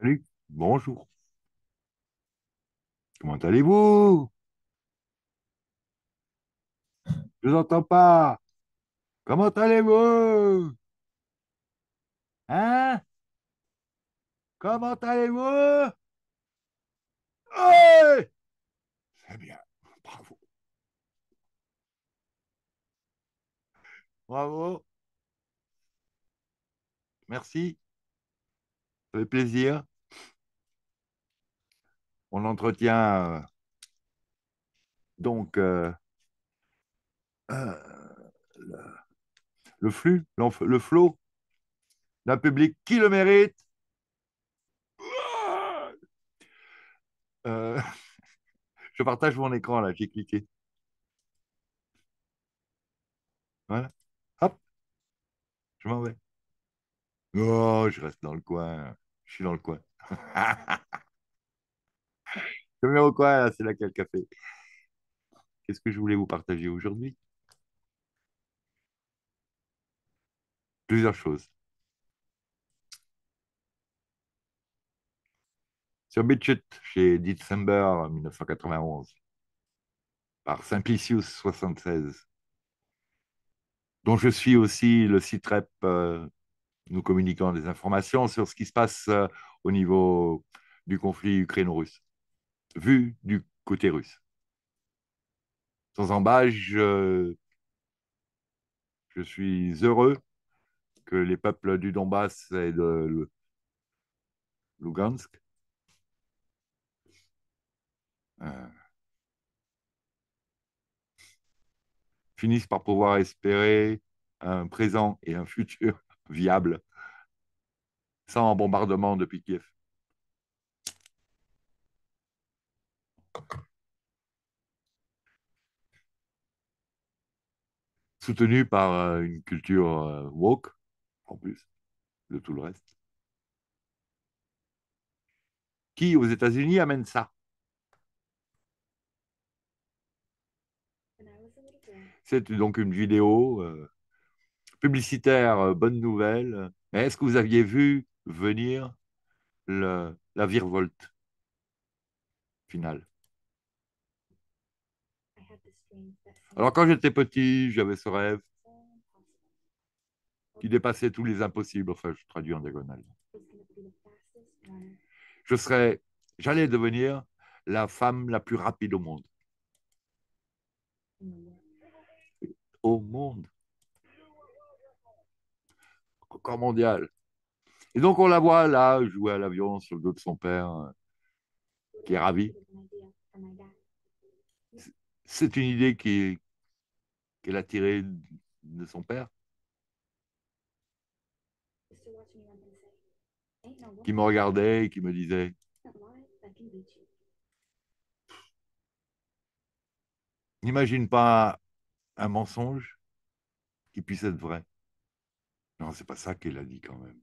Salut, bonjour. Comment allez-vous? Je vous pas. Comment allez-vous? Hein? Comment allez-vous? Hey C'est bien. Bravo. Bravo. Merci. Ça fait plaisir on entretient euh, donc euh, euh, le flux, le flot la public qui le mérite. je partage mon écran là, j'ai cliqué. Voilà. Hop. Je m'en vais. Oh, je reste dans le coin. Je suis dans le coin. quoi C'est laquelle qu'a café. Qu'est-ce que je voulais vous partager aujourd'hui Plusieurs choses. Sur Bitchut, chez December 1991, par Simplicius76, dont je suis aussi le site rep, euh, nous communiquant des informations sur ce qui se passe euh, au niveau du conflit ukraino-russe vu du côté russe. Sans embâche, je suis heureux que les peuples du Donbass et de Lugansk euh, finissent par pouvoir espérer un présent et un futur viable sans bombardement depuis Kiev. soutenu par euh, une culture euh, woke, en plus de tout le reste, qui aux États-Unis amène ça. C'est donc une vidéo euh, publicitaire, bonne nouvelle. Est-ce que vous aviez vu venir le, la virevolte finale Alors quand j'étais petit, j'avais ce rêve qui dépassait tous les impossibles. Enfin, je traduis en diagonale. Je serais, j'allais devenir la femme la plus rapide au monde. Au monde. Encore mondial. Et donc on la voit là jouer à l'avion sur le dos de son père, euh, qui est ravi. C'est une idée qu'elle a tirée de son père. Qui me regardait et qui me disait N'imagine pas un mensonge qui puisse être vrai. Non, c'est pas ça qu'elle a dit quand même.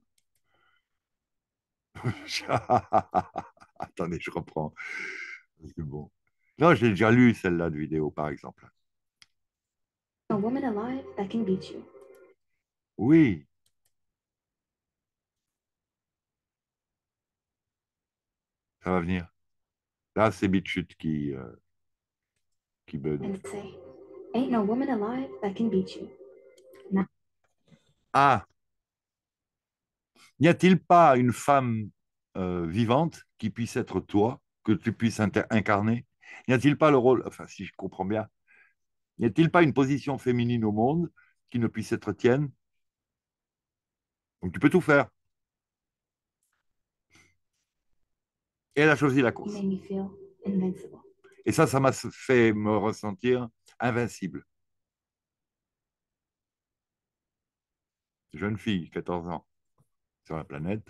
Attendez, je reprends. C'est bon. Non, j'ai déjà lu celle-là de vidéo, par exemple. Oui. Ça va venir. Là, c'est Bitchute euh, qui, bug. Ah. N'y a-t-il pas une femme euh, vivante qui puisse être toi, que tu puisses incarner N'y a-t-il pas le rôle, enfin si je comprends bien, n'y a-t-il pas une position féminine au monde qui ne puisse être tienne Donc tu peux tout faire. Et elle a choisi la course. Et ça, ça m'a fait me ressentir invincible. Jeune fille, 14 ans, sur la planète,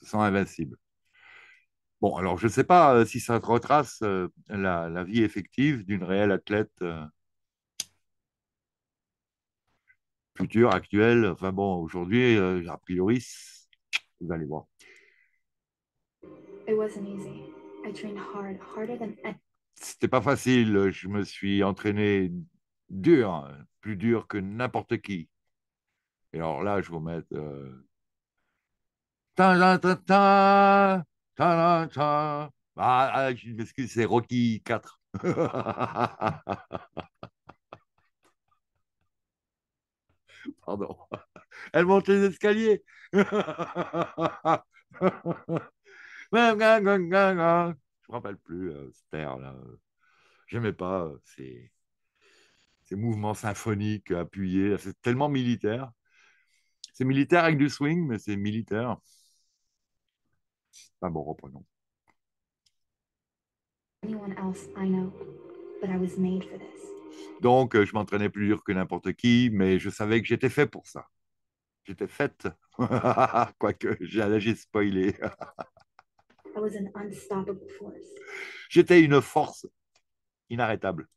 se sent invincible. Bon, alors je ne sais pas euh, si ça retrace euh, la, vie effective d'une réelle athlète euh, future, actuelle. Enfin bon, aujourd'hui, euh, a priori, vous allez voir. C'était pas facile. Je me suis entraîné dur, plus dur que n'importe qui. Et alors là, je vais mettre. Ta ah, ah, je m'excuse, c'est Rocky 4. Pardon. Elle monte les escaliers. Je me rappelle plus euh, là. Euh. J'aimais pas euh, ces, mouvements symphoniques appuyés. C'est tellement militaire. C'est militaire avec du swing, mais c'est militaire. Ah bon, reprenons. Donc, euh, je m'entraînais plus dur que n'importe qui, mais je savais que j'étais fait pour ça. J'étais faite. Quoique, j'ai spoilé. j'étais une force inarrêtable.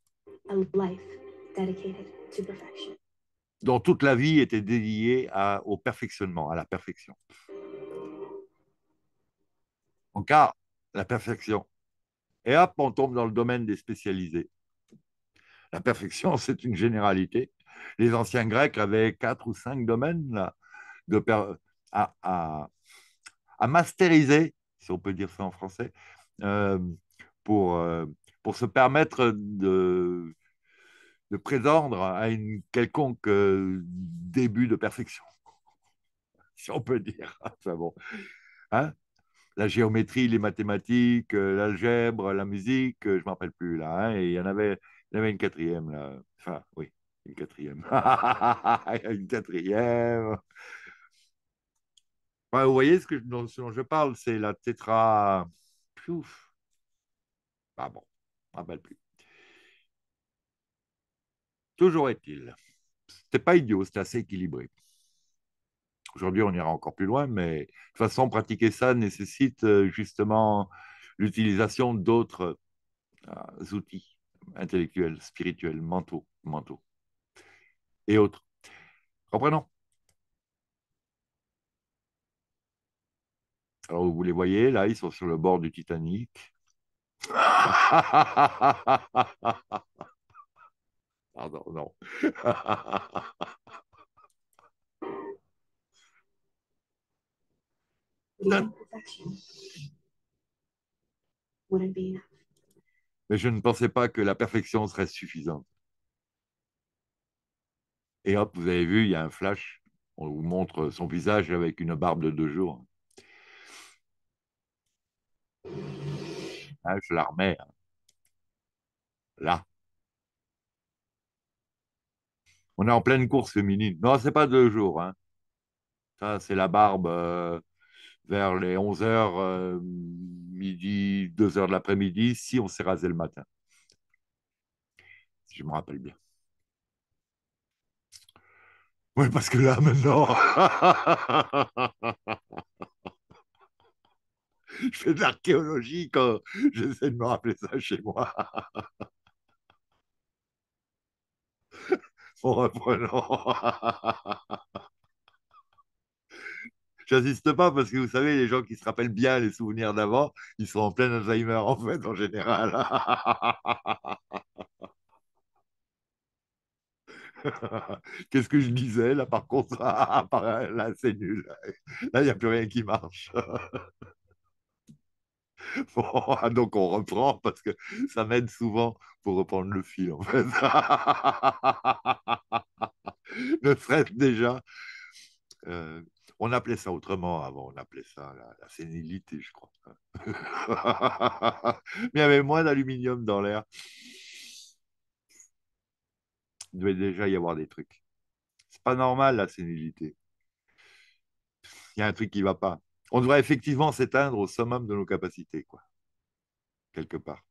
Dont toute la vie était dédiée au perfectionnement, à la perfection. Encore, cas la perfection. Et hop, on tombe dans le domaine des spécialisés. La perfection, c'est une généralité. Les anciens Grecs avaient quatre ou cinq domaines à, masteriser, si on peut dire ça en français, euh, pour, euh, pour se permettre de, de à une quelconque euh, début de perfection, si on peut dire. ça, bon. Hein la géométrie, les mathématiques, euh, l'algèbre, la musique, euh, je ne m'en rappelle plus là. Hein, et il y en avait, il avait une quatrième là. Enfin, oui, une quatrième. une quatrième. vous voyez ce, que, dont, je parle, c'est la tétra. Pouf. Ah bon, je ne rappelle plus. Toujours est-il, c'était pas idiot, c'était assez équilibré. Aujourd'hui, on ira encore plus loin, mais de toute façon, pratiquer ça nécessite euh, justement l'utilisation d'autres euh, outils intellectuels, spirituels, mentaux, mentaux et autres. Reprenons. Alors, vous les voyez, là, ils sont sur le bord du Titanic. Pardon, non. Mais je ne pensais pas que la perfection serait suffisante. Et hop, vous avez vu, il y a un flash. On vous montre son visage avec une barbe de deux jours. Ah, je la remets. Hein. Là. On est en pleine course féminine. Non, ce n'est pas deux jours. Hein. Ça, c'est la barbe. Euh, vers les 11h, euh, midi, 2h de l'après-midi, si on s'est rasé le matin. je me rappelle bien. Oui, parce que là, maintenant, je fais de l'archéologie quand j'essaie de me rappeler ça chez moi. en reprenant. J'insiste pas parce que vous savez, les gens qui se rappellent bien les souvenirs d'avant, ils sont en plein Alzheimer en fait, en général. Qu'est-ce que je disais là par contre ah, Là, c'est nul. Là, il n'y a plus rien qui marche. Ah, donc on reprend parce que ça m'aide souvent pour reprendre le fil en fait. Le serait déjà euh, on appelait ça autrement avant, on appelait ça la, sénilité, je crois. Mais il y avait moins d'aluminium dans l'air. Il devait déjà y avoir des trucs. C'est pas normal la sénilité. Il y a un truc qui va pas. On devrait effectivement s'éteindre au summum de nos capacités, quoi. Quelque part.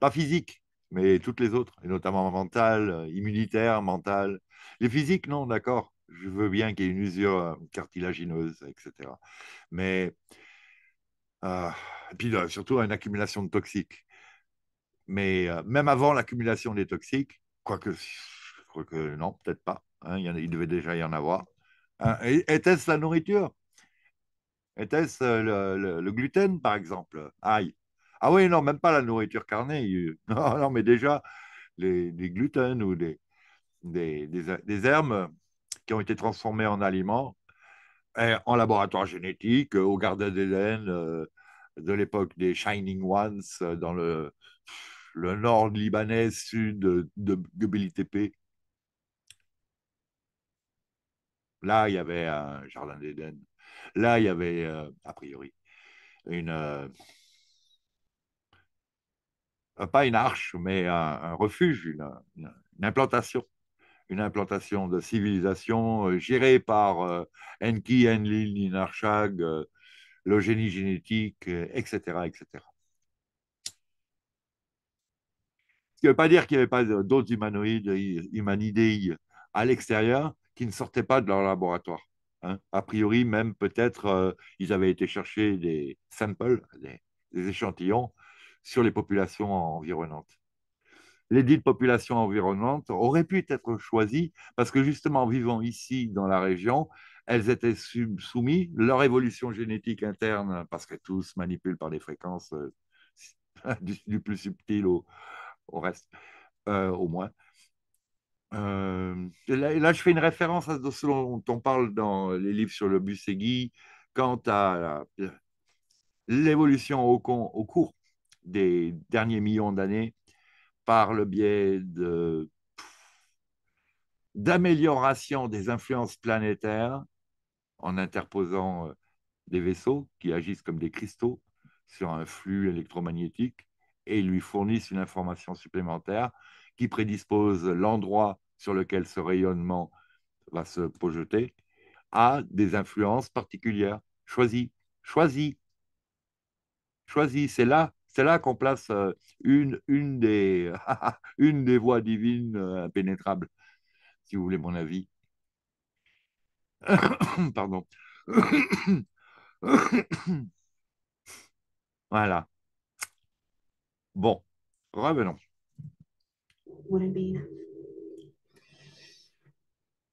Pas physique, mais toutes les autres, et notamment mentale, euh, immunitaire, mentale. Les physiques, non, d'accord je veux bien qu'il y ait une usure euh, cartilagineuse, etc. Mais, euh, et puis euh, surtout une accumulation de toxiques. Mais même avant l'accumulation des toxiques, quoique, je crois que non, peut-être pas, hein, il, devait déjà y en avoir. Hein, était-ce la nourriture Était-ce le, gluten, par exemple Aïe. Ah oui, non, même pas la nourriture carnée. Non, non mais déjà, les, gluten ou des, des, des, des herbes qui ont été transformés en aliments, euh, en laboratoire génétique, euh, au jardin d'Éden, euh, de l'époque des Shining Ones, dans le, le nord libanais, sud de, de Là, il y avait un jardin d'Éden. Là, il y avait, a priori, une. pas une arche, mais un, refuge, une implantation une implantation de civilisation euh, gérée par euh, Enki, Enlil, Ninarchag, euh, le génie génétique, etc. etc. Ce qui ne veut pas dire qu'il n'y avait pas d'autres humanoïdes, humanidés à l'extérieur qui ne sortaient pas de leur laboratoire. Hein. A priori, même peut-être, ils avaient été chercher des samples, des échantillons sur les populations environnantes les dites populations environnantes auraient pu être choisies parce que justement, vivant ici dans la région, elles étaient soumises, leur évolution génétique interne, parce que tous manipulent par des fréquences euh, du, plus subtil au, reste, euh, au moins. Euh, là, je fais une référence à ce dont on parle dans les livres sur le bussegui quant à l'évolution au cours des derniers millions d'années par le biais d'amélioration des influences planétaires en interposant euh, des vaisseaux qui agissent comme des cristaux sur un flux électromagnétique et lui fournissent une information supplémentaire qui prédispose l'endroit sur lequel ce rayonnement va se projeter à des influences particulières. Choisis, choisis, choisis, c'est là c'est là qu'on place euh, une, une, des, une des voies divines euh, impénétrables, si vous voulez mon avis. Pardon. voilà. Bon, revenons.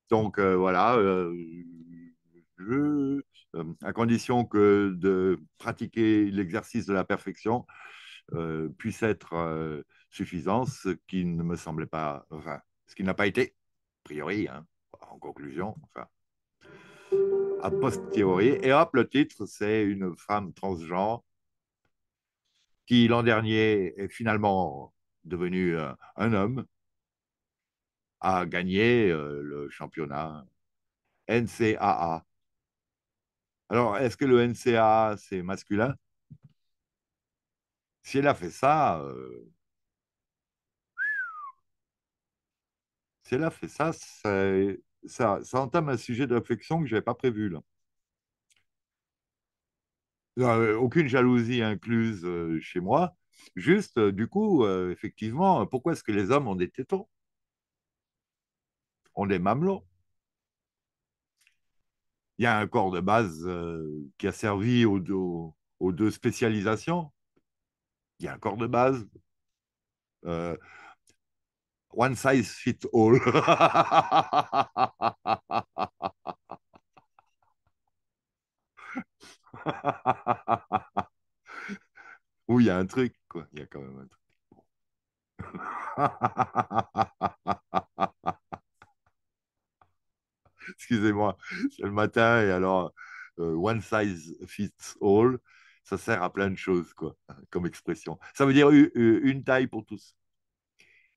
Donc euh, voilà, je euh, à condition que de pratiquer l'exercice de la perfection euh, puisse être euh, suffisant, ce qui ne me semblait pas, enfin, ce qui n'a pas été, a priori, hein, en conclusion, enfin, a posteriori. Et hop, le titre, c'est une femme transgenre qui, l'an dernier, est finalement devenue un homme, a gagné le championnat NCAA alors, est-ce que le NCA, c'est masculin Si elle a fait ça, euh, si elle a fait ça, ça, entame un sujet de réflexion que je n'avais pas prévu euh, aucune jalousie incluse euh, chez moi. Juste, du coup, effectivement, pourquoi est-ce que les hommes ont des tétons On est mamelons il y a un corps de base euh, qui a servi aux deux, aux deux, spécialisations. Il y a un corps de base. Euh, one size fit all. oui, il y a un truc, quoi. Il y a quand même un truc. excusez-moi, c'est le matin, et alors, euh, one size fits all, ça sert à plein de choses, quoi, hein, comme expression. Ça veut dire une taille pour tous.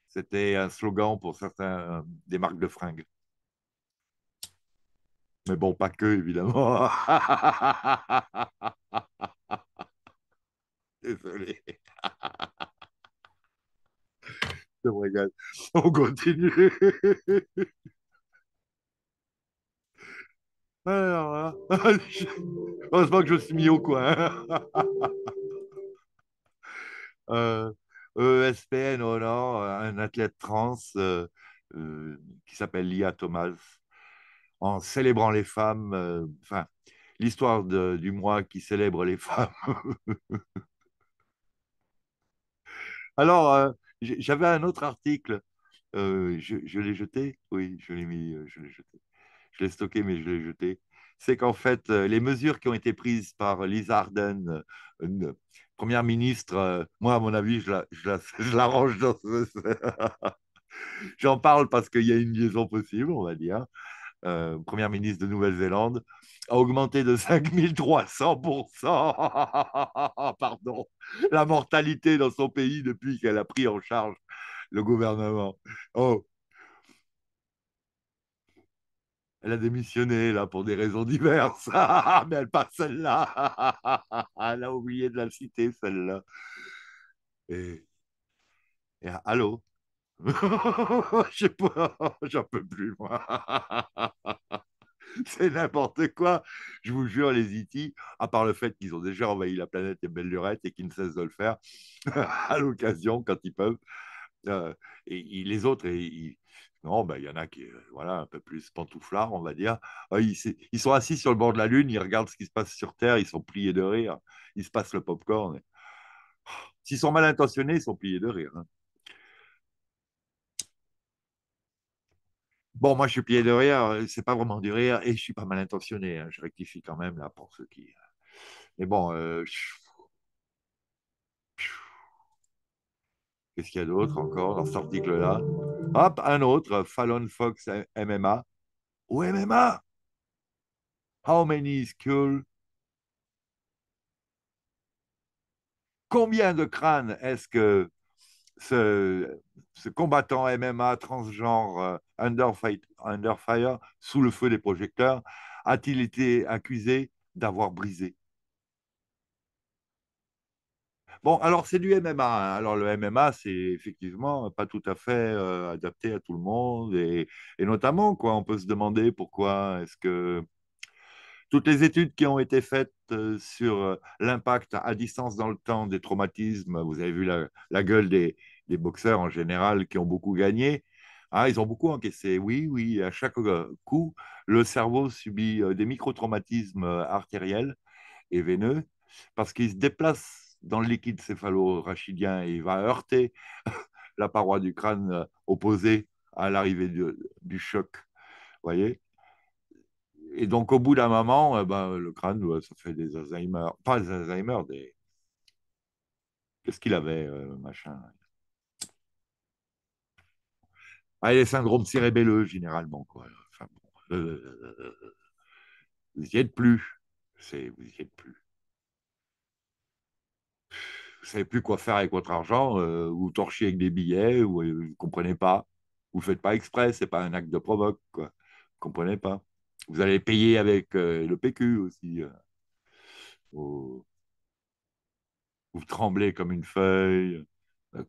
C'était un slogan pour certains euh, des marques de fringues. Mais bon, pas que, évidemment. Désolé. Je me régale. On continue. Alors, hein. Heureusement que je suis mis au coin. euh, ESPN oh un athlète trans euh, euh, qui s'appelle Lia Thomas, en célébrant les femmes, euh, enfin, l'histoire du mois qui célèbre les femmes. Alors, j'avais un autre article, je l'ai jeté, oui, je l'ai mis, je l'ai jeté je l'ai stocké, mais je l'ai jeté. C'est qu'en fait, euh, les mesures qui ont été prises par Liz Arden, euh, première ministre, euh, moi, à mon avis, je la, dans ce. J'en parle parce qu'il y a une liaison possible, on va dire. première ministre de Nouvelle-Zélande, a augmenté de 5300% pardon, la mortalité dans son pays depuis qu'elle a pris en charge le gouvernement. Oh, elle a démissionné là pour des raisons diverses. Mais elle passe celle-là. elle a oublié de la citer celle-là. Et, et allô. Je sais pas, j'en peux plus moi. C'est n'importe quoi. Je vous jure, les IT, e à part le fait qu'ils ont déjà envahi la planète et belle lurette et qu'ils ne cessent de le faire à l'occasion quand ils peuvent. Euh, et, et, les autres, et, non, bah, il y en a qui, euh, voilà, un peu plus pantouflards, on va dire. Ah, ils, sont assis sur le bord de la Lune, ils regardent ce qui se passe sur Terre, ils sont pliés de rire, ils se passent le popcorn. S'ils sont mal intentionnés, ils sont pliés de rire. Hein. Bon, moi, je suis plié de rire, euh, c'est pas vraiment du rire, et je suis pas mal intentionné. Hein. Je rectifie quand même, là, pour ceux qui. Euh, mais bon, Qu'est-ce qu'il y a d'autre encore dans cet article-là Hop, un autre, Fallon Fox MMA. Ou MMA How many skulls Combien de crânes est-ce que ce, combattant MMA transgenre euh, under, under fire, sous le feu des projecteurs, a-t-il été accusé d'avoir brisé Bon, alors c'est du MMA. Hein. Alors le MMA, c'est effectivement pas tout à fait euh, adapté à tout le monde. Et, notamment, quoi, on peut se demander pourquoi est-ce que toutes les études qui ont été faites euh, sur euh, l'impact à distance dans le temps des traumatismes, vous avez vu la, gueule des, boxeurs en général qui ont beaucoup gagné. Hein, ils ont beaucoup encaissé. Oui, oui, à chaque coup, le cerveau subit des micro-traumatismes artériels et veineux parce qu'il se déplace dans le liquide céphalo-rachidien il va heurter la paroi du crâne euh, opposée à l'arrivée du, choc. voyez Et donc, au bout d'un moment, eh ben, le crâne, ça fait des Alzheimer. Pas des Alzheimer, des. Qu'est-ce qu'il avait, euh, machin ah, les syndromes cérébelleux, généralement. Quoi. Euh, vous n'y êtes plus. Vous n'y êtes plus vous ne savez plus quoi faire avec votre argent, vous euh, torchez avec des billets, euh, vous ne comprenez pas. Vous ne faites pas exprès, ce n'est pas un acte de provoque. Quoi. Vous ne comprenez pas. Vous allez payer avec euh, le PQ aussi. Vous tremblez comme une feuille.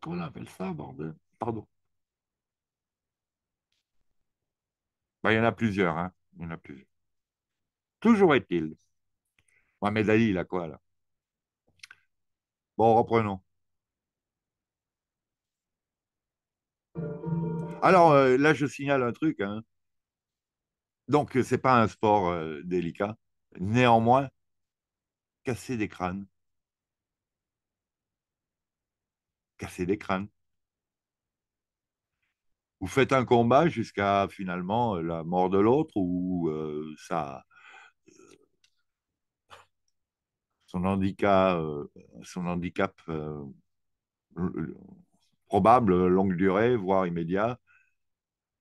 comment on appelle ça, bordel Pardon. Bah, il y en a plusieurs. Hein il y en a plusieurs. Toujours est-il. Mohamed Ali, il a quoi là Bon, reprenons. Alors euh, là, je signale un truc. Hein. Donc, euh, ce n'est pas un sport euh, délicat. Néanmoins, casser des crânes. Casser des crânes. Vous faites un combat jusqu'à finalement la mort de l'autre ou ça, son handicap, euh, son handicap euh, probable, longue durée, voire immédiat.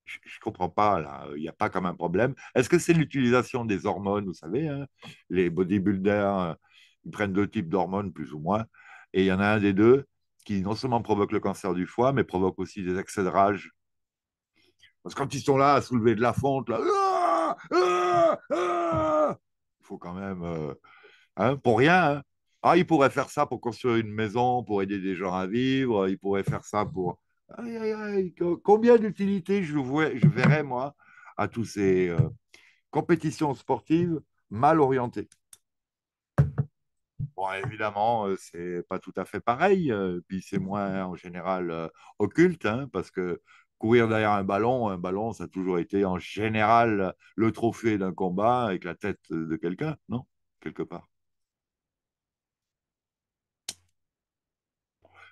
Je ne comprends pas, Il n'y a pas comme un problème. Est-ce que c'est l'utilisation des hormones Vous savez, hein? les bodybuilders, ils prennent deux types d'hormones, plus ou moins. Et il y en a un des deux qui non seulement provoque le cancer du foie, mais provoque aussi des excès de rage. Parce que quand ils sont là à soulever de la fonte, ah, ah, ah, il faut quand même euh, Hein, pour rien. Hein. Ah, il pourrait faire ça pour construire une maison, pour aider des gens à vivre, il pourrait faire ça pour... combien d'utilité je, verrais, moi, à toutes ces euh, compétitions sportives mal orientées Bon, évidemment, euh, c'est pas tout à fait pareil, euh, puis c'est moins en général occulte, hein, parce que courir derrière un ballon, un ballon, ça a toujours été en général le trophée d'un combat avec la tête de quelqu'un, non Quelque part.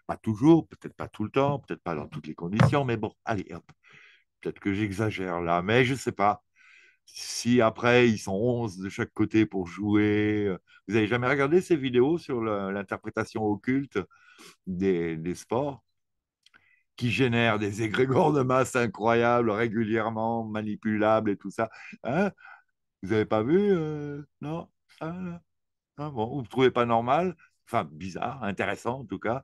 Pas toujours, peut-être pas tout le temps, peut-être pas dans toutes les conditions, mais bon, allez, hop. Peut-être que j'exagère là, mais je ne sais pas. Si après, ils sont 11 de chaque côté pour jouer. Euh, vous n'avez jamais regardé ces vidéos sur l'interprétation occulte des, sports qui génèrent des égrégores de masse incroyables, régulièrement manipulables et tout ça. Hein? vous n'avez pas vu euh, Non bon, Vous ne trouvez pas normal Enfin, bizarre, intéressant en tout cas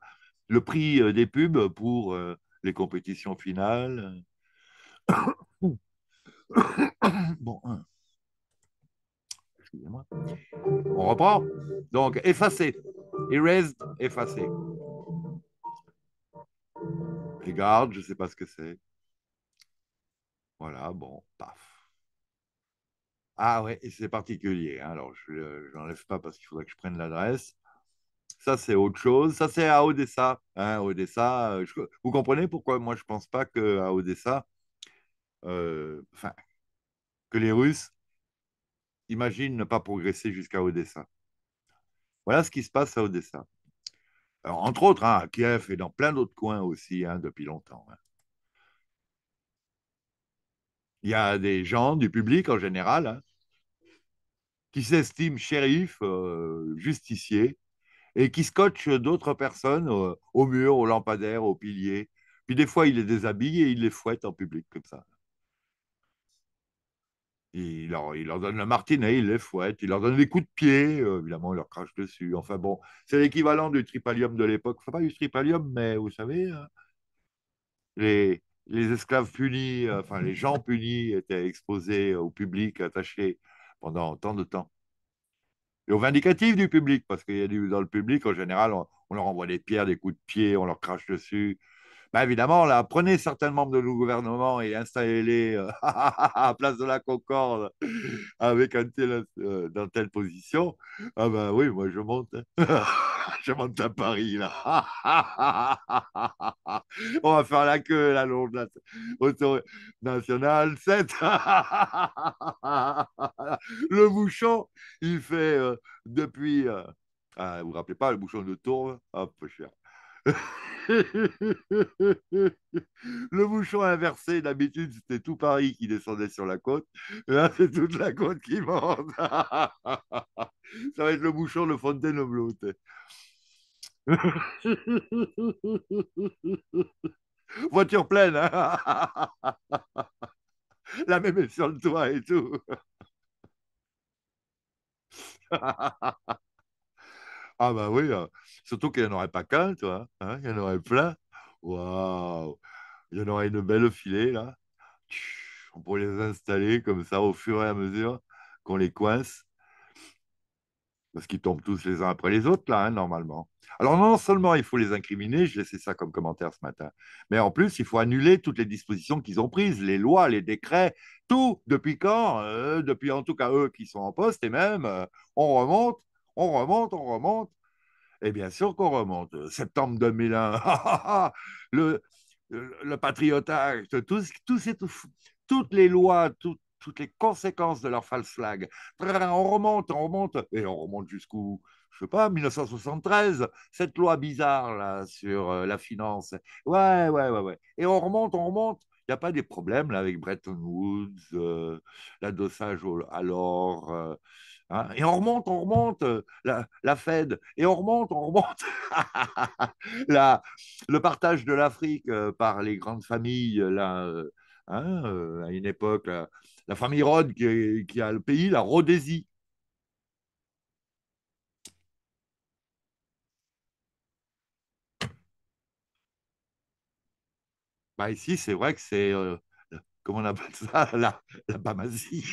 le prix euh, des pubs pour euh, les compétitions finales. bon. Hein. Excusez-moi. On reprend. Donc, effacer. Erased, effacer. Regarde, je ne sais pas ce que c'est. Voilà, bon, paf. Ah ouais, c'est particulier. Hein. Alors, je n'enlève euh, pas parce qu'il faudrait que je prenne l'adresse. Ça, c'est autre chose. Ça, c'est à Odessa. Hein, Odessa euh, vous comprenez pourquoi moi, je ne pense pas qu'à Odessa, euh, enfin, que les Russes imaginent ne pas progresser jusqu'à Odessa. Voilà ce qui se passe à Odessa. entre autres, hein, à Kiev et dans plein d'autres coins aussi, hein, depuis longtemps. Il y a des gens du public en général qui s'estiment shérifs, euh, justiciers, et qui scotche d'autres personnes euh, au, mur, au lampadaire, au pilier. Puis des fois, il les déshabille et il les fouette en public comme ça. Il leur, donne le martinet, il les fouette, il leur donne des coups de pied, euh, évidemment, il leur crache dessus. Enfin bon, c'est l'équivalent du tripalium de l'époque. Enfin, pas du tripalium, mais vous savez, hein. les, esclaves punis, euh, enfin, les gens punis étaient exposés au public, attachés pendant tant de temps et au du public, parce qu'il y a du, dans le public, en général, on, leur envoie des pierres, des coups de pied, on leur crache dessus. Bah, évidemment, là, prenez certains membres de nos gouvernements et installez-les à euh, à place de la Concorde avec un tel, euh, dans telle position. Ah ben oui, moi je monte. Hein. je monte à Paris, là. On va faire la queue, là, longue, de nationale 7. le bouchon, il fait euh, depuis. Euh, ah, vous vous rappelez pas, le bouchon de Tourne Hop, cher. le bouchon inversé, d'habitude, c'était tout Paris qui descendait sur la côte. Là, c'est toute la côte qui monte. Ça va être le bouchon de Fontainebleau. Voiture pleine. Hein. La même est sur le toit et tout. ah bah oui, hein. surtout qu'il n'y en aurait pas qu'un, toi. Hein Il y en aurait plein. Waouh Il y en aurait une belle filée, là. On pourrait les installer comme ça au fur et à mesure qu'on les coince. Parce qu'ils tombent tous les uns après les autres, là, hein, normalement. Alors, non seulement il faut les incriminer, je laissais ça comme commentaire ce matin, mais en plus, il faut annuler toutes les dispositions qu'ils ont prises, les lois, les décrets, tout, depuis quand euh, Depuis en tout cas eux qui sont en poste, et même, euh, on remonte, on remonte, on remonte. Et bien sûr qu'on remonte. Septembre 2001, le, le, patriotage, tout, tout, toutes les lois, tout, toutes les conséquences de leur false flag. On remonte, on remonte, et on remonte jusqu'où je sais pas, 1973, cette loi bizarre là sur euh, la finance. Ouais, ouais, ouais, ouais. Et on remonte, on remonte. Il n'y a pas des problèmes là avec Bretton Woods, euh, l'adossage à l'or. Euh, hein. Et on remonte, on remonte la, Fed. Et on remonte, on remonte le partage de l'Afrique par les grandes familles là. Hein, à une époque, la famille Rhodes qui, a le pays, la Rhodésie. Bah ici, c'est vrai que c'est, euh, comment on appelle ça, la, la Bamazie.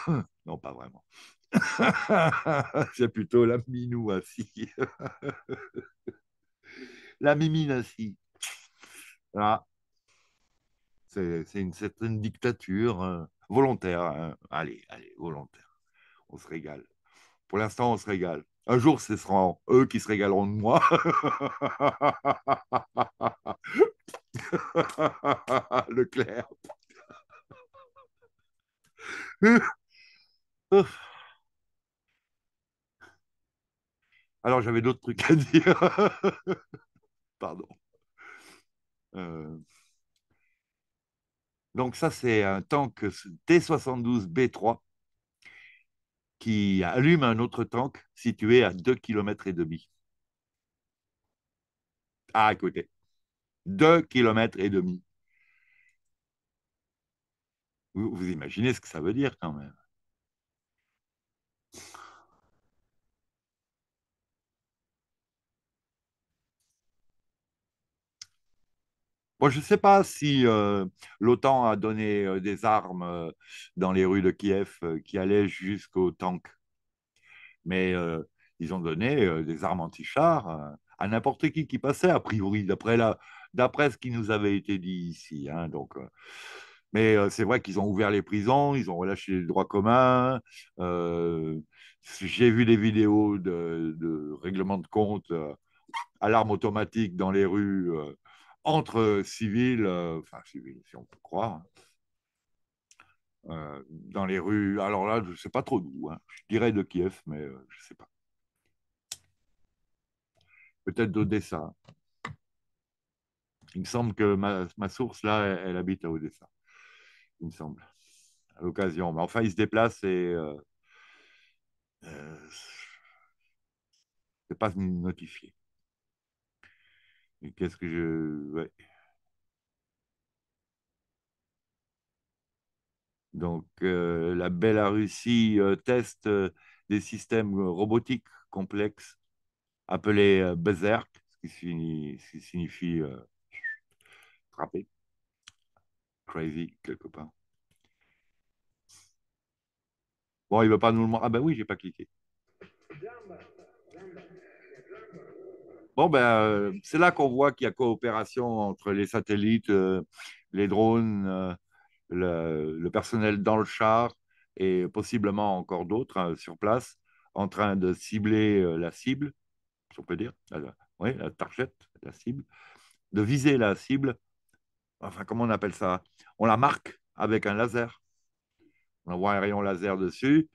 non, pas vraiment. C'est plutôt la minou ainsi. la mimine ainsi. Voilà. C'est une certaine dictature euh, volontaire. Hein. Allez, allez, volontaire. On se régale. Pour l'instant, on se régale. Un jour, ce seront eux qui se régaleront de moi. le Leclerc. Alors, j'avais d'autres trucs à dire. Pardon. Euh, donc, ça, c'est un tank T-72B3 qui allume un autre tank situé à 2,5 km et demi. À 2 km et demi. vous imaginez ce que ça veut dire quand même. je ne sais pas si euh, l'OTAN a donné euh, des armes euh, dans les rues de Kiev qui allaient jusqu'aux tanks, mais ils ont donné des armes anti-chars à n'importe qui qui passait, a priori, d'après ce qui nous avait été dit ici. Hein, donc, mais c'est vrai qu'ils ont ouvert les prisons, ils ont relâché les droits communs. J'ai vu des vidéos de, de règlement de compte. à l'arme automatique dans les rues, entre civils, euh, enfin civils si on peut croire, hein. euh, dans les rues. Alors là, je ne sais pas trop d'où. Hein. Je dirais de Kiev, mais euh, je ne sais pas. Peut-être d'Odessa. Il me semble que ma, source, là, elle, habite à Odessa. Il me semble. À l'occasion. Mais enfin, il se déplace et. Euh, c'est pas notifié qu'est-ce que je... Donc, euh, la Bélarussie Russie euh, teste euh, des systèmes robotiques complexes appelés Berserk, ce qui signifie, frapper, crazy, quelque part. Bon, il ne veut pas nous le montrer. Ah ben oui, j'ai pas cliqué. Bon, ben, euh, c'est là qu'on voit qu'il y a coopération entre les satellites, euh, les drones, euh, le, personnel dans le char et possiblement encore d'autres hein, sur place en train de cibler la cible, si on peut dire, la, oui, la target, la cible, de viser la cible, enfin, comment on appelle ça On la marque avec un laser. On voit un rayon laser dessus.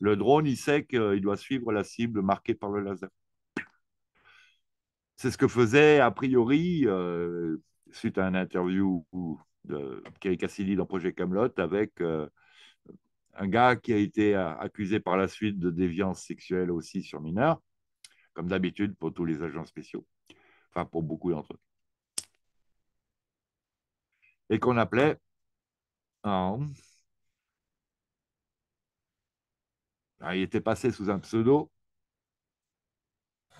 Le drone, il sait qu'il doit suivre la cible marquée par le laser. C'est ce que faisait, a priori, euh, suite à une interview de Kerry Cassidy dans Projet Camelot avec euh, un gars qui a été euh, accusé par la suite de déviance sexuelle aussi sur mineurs, comme d'habitude pour tous les agents spéciaux, enfin pour beaucoup d'entre eux. Et qu'on appelait ah, il était passé sous un pseudo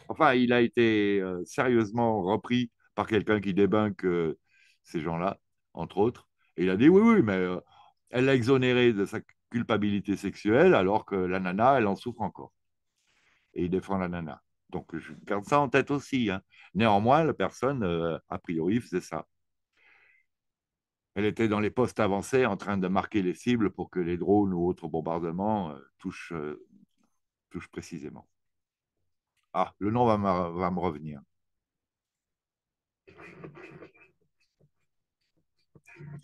Enfin, il a été euh, sérieusement repris par quelqu'un qui débinque euh, ces gens-là, entre autres. Et il a dit oui, oui, mais euh, elle l'a exonéré de sa culpabilité sexuelle alors que la nana, elle en souffre encore. Et il défend la nana. Donc, je garde ça en tête aussi. Hein. Néanmoins, la personne, a priori, faisait ça. Elle était dans les postes avancés en train de marquer les cibles pour que les drones ou autres bombardements touchent, touchent précisément. Ah, le nom va, me revenir.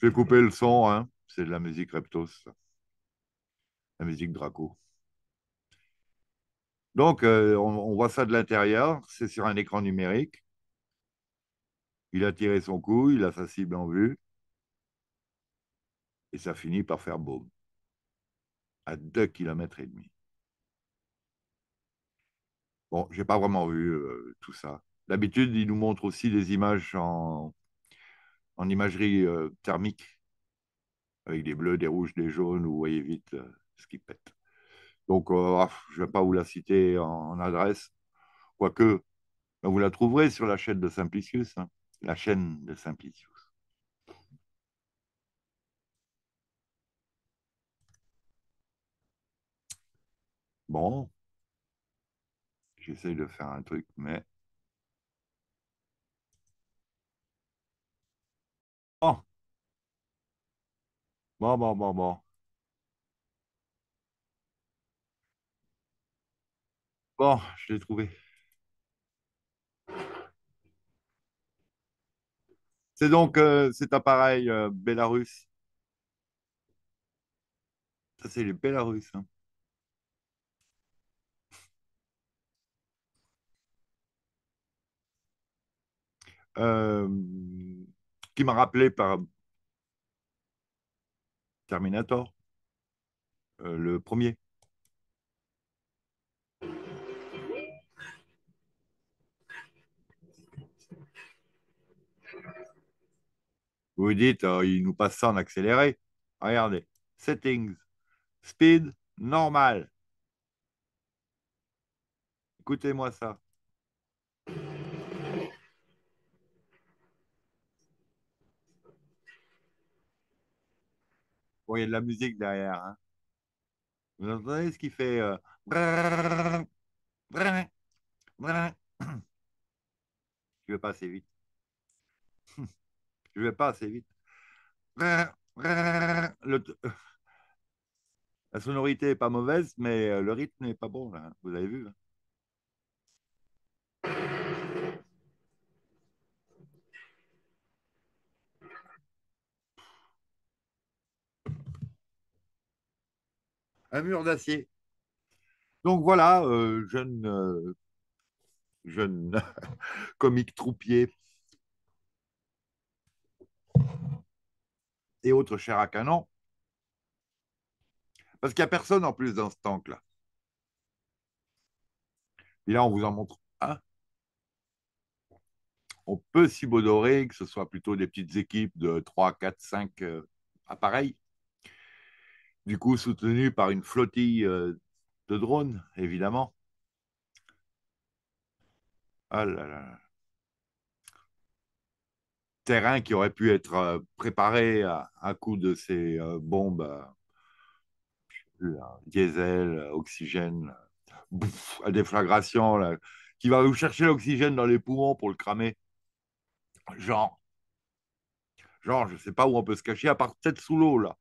Je vais couper le son, hein. c'est de la musique Reptos, la musique Draco. Donc, euh, on, voit ça de l'intérieur, c'est sur un écran numérique. Il a tiré son coup, il a sa cible en vue, et ça finit par faire boum, à 2 km et demi. Bon, j'ai pas vraiment vu euh, tout ça. D'habitude, il nous montre aussi des images en, imagerie euh, thermique, avec des bleus, des rouges, des jaunes, vous voyez vite euh, ce qui pète. Donc, ah, je ne vais pas vous la citer en, adresse, quoique ben, vous la trouverez sur la chaîne de Simplicius, hein. la chaîne de Simplicius. Bon, J'essaie de faire un truc, mais. Oh. Bon, bon, bon, bon. Bon, je l'ai trouvé. C'est donc euh, cet appareil euh, Belarus. Bélarus. Ça, c'est les Bélarus. Hein. Euh, qui m'a rappelé par Terminator, euh, le premier. Vous dites, euh, il nous passe ça en accéléré. Regardez, settings, speed, normal. Écoutez-moi ça. il y a de la musique derrière. Hein. Vous entendez ce qui fait Je vais pas assez vite. Je vais pas assez vite. La sonorité n'est pas mauvaise, mais le rythme n'est pas bon. Vous avez vu. un mur d'acier. Donc voilà, euh, jeune, euh, jeune comique troupier et autres chair à canon. Parce qu'il n'y a personne en plus dans ce tank-là. Et là, on vous en montre un. On peut s'y que ce soit plutôt des petites équipes de 3, 4, 5 appareils du coup soutenu par une flottille euh, de drones, évidemment. Ah Terrain qui aurait pu être euh, préparé à, coup de ces euh, bombes diesel, oxygène, à déflagration, qui va vous chercher l'oxygène dans les poumons pour le cramer. Genre, genre, je ne sais pas où on peut se cacher, à part peut-être sous l'eau, là.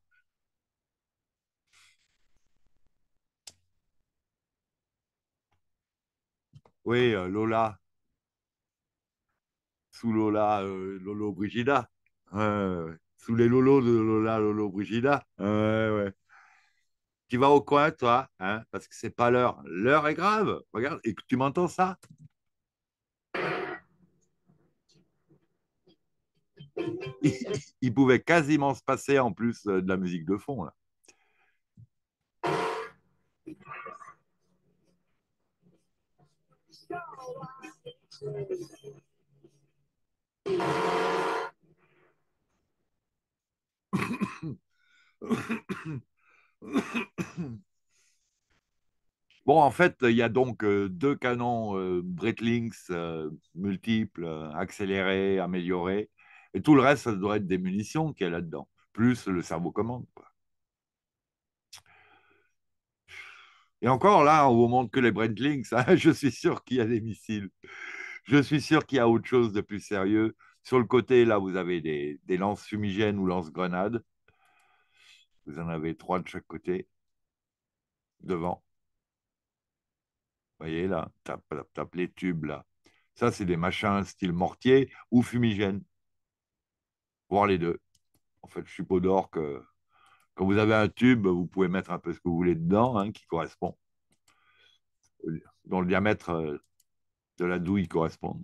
Oui, euh, Lola. Sous Lola, euh, Lolo Brigida. sous les Lolos de Lola, Lolo Brigida. ouais. Tu vas au coin, toi, hein, parce que c'est pas l'heure. L'heure est grave. Regarde, et tu m'entends ça il, pouvait quasiment se passer en plus euh, de la musique de fond. Bon, en fait, il y a donc euh, deux canons euh, euh multiples, euh, accélérés, améliorés. Et tout le reste, ça doit être des munitions qu'il y a là-dedans, plus le cerveau commande. Et encore là, on vous montre que les Brentlings, je suis sûr qu'il y a des missiles je suis sûr qu'il y a autre chose de plus sérieux. Sur le côté, là, vous avez des, lances fumigènes ou lances grenades. Vous en avez trois de chaque côté, devant. Vous voyez là, tape, tape, tape les tubes là. Ça, c'est des machins style mortier ou fumigène. Voir les deux. En fait, je suis d'or que quand vous avez un tube, vous pouvez mettre un peu ce que vous voulez dedans, hein, qui correspond, Dans le diamètre euh, de la douille correspondent.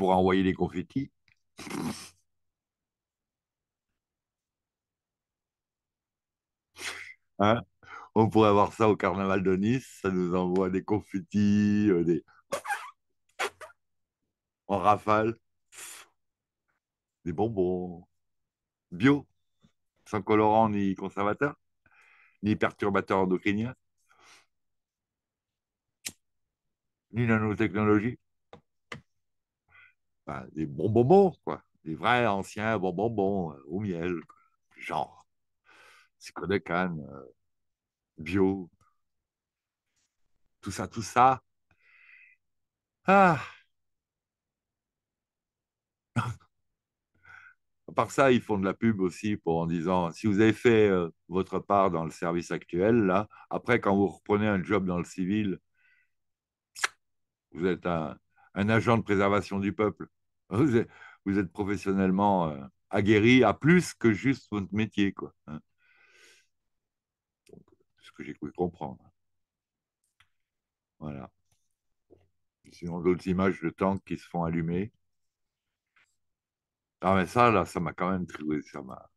On envoyer des confettis. Hein on pourrait avoir ça au carnaval de Nice, ça nous envoie des confettis, euh, des en rafale, des bonbons bio, sans colorant ni conservateur, ni perturbateur endocrinien. ni nanotechnologie. Ben, des bonbons, quoi. Des vrais anciens bonbons euh, au miel, genre. Psychodécane, euh, bio, tout ça, tout ça. Ah. à part ça, ils font de la pub aussi pour en disant si vous avez fait euh, votre part dans le service actuel, là, après, quand vous reprenez un job dans le civil, vous êtes un, agent de préservation du peuple. Vous êtes, professionnellement euh, aguerri à plus que juste votre métier. Quoi, hein. ce que j'ai cru comprendre. Voilà. Sinon, d'autres images de tanks qui se font allumer. Ah, mais ça, là, ça m'a quand même trouvé. Ça m'a.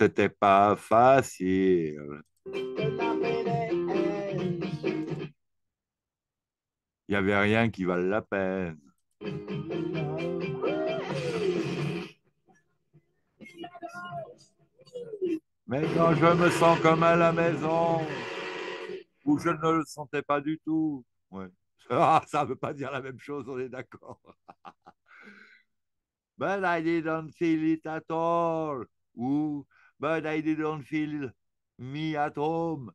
C'était pas facile. Il n'y avait rien qui valait la peine. Mais quand je me sens comme à la maison, où je ne le sentais pas du tout. Ah, ça ne veut pas dire la même chose, on est d'accord. But I Ou But I didn't feel me at home.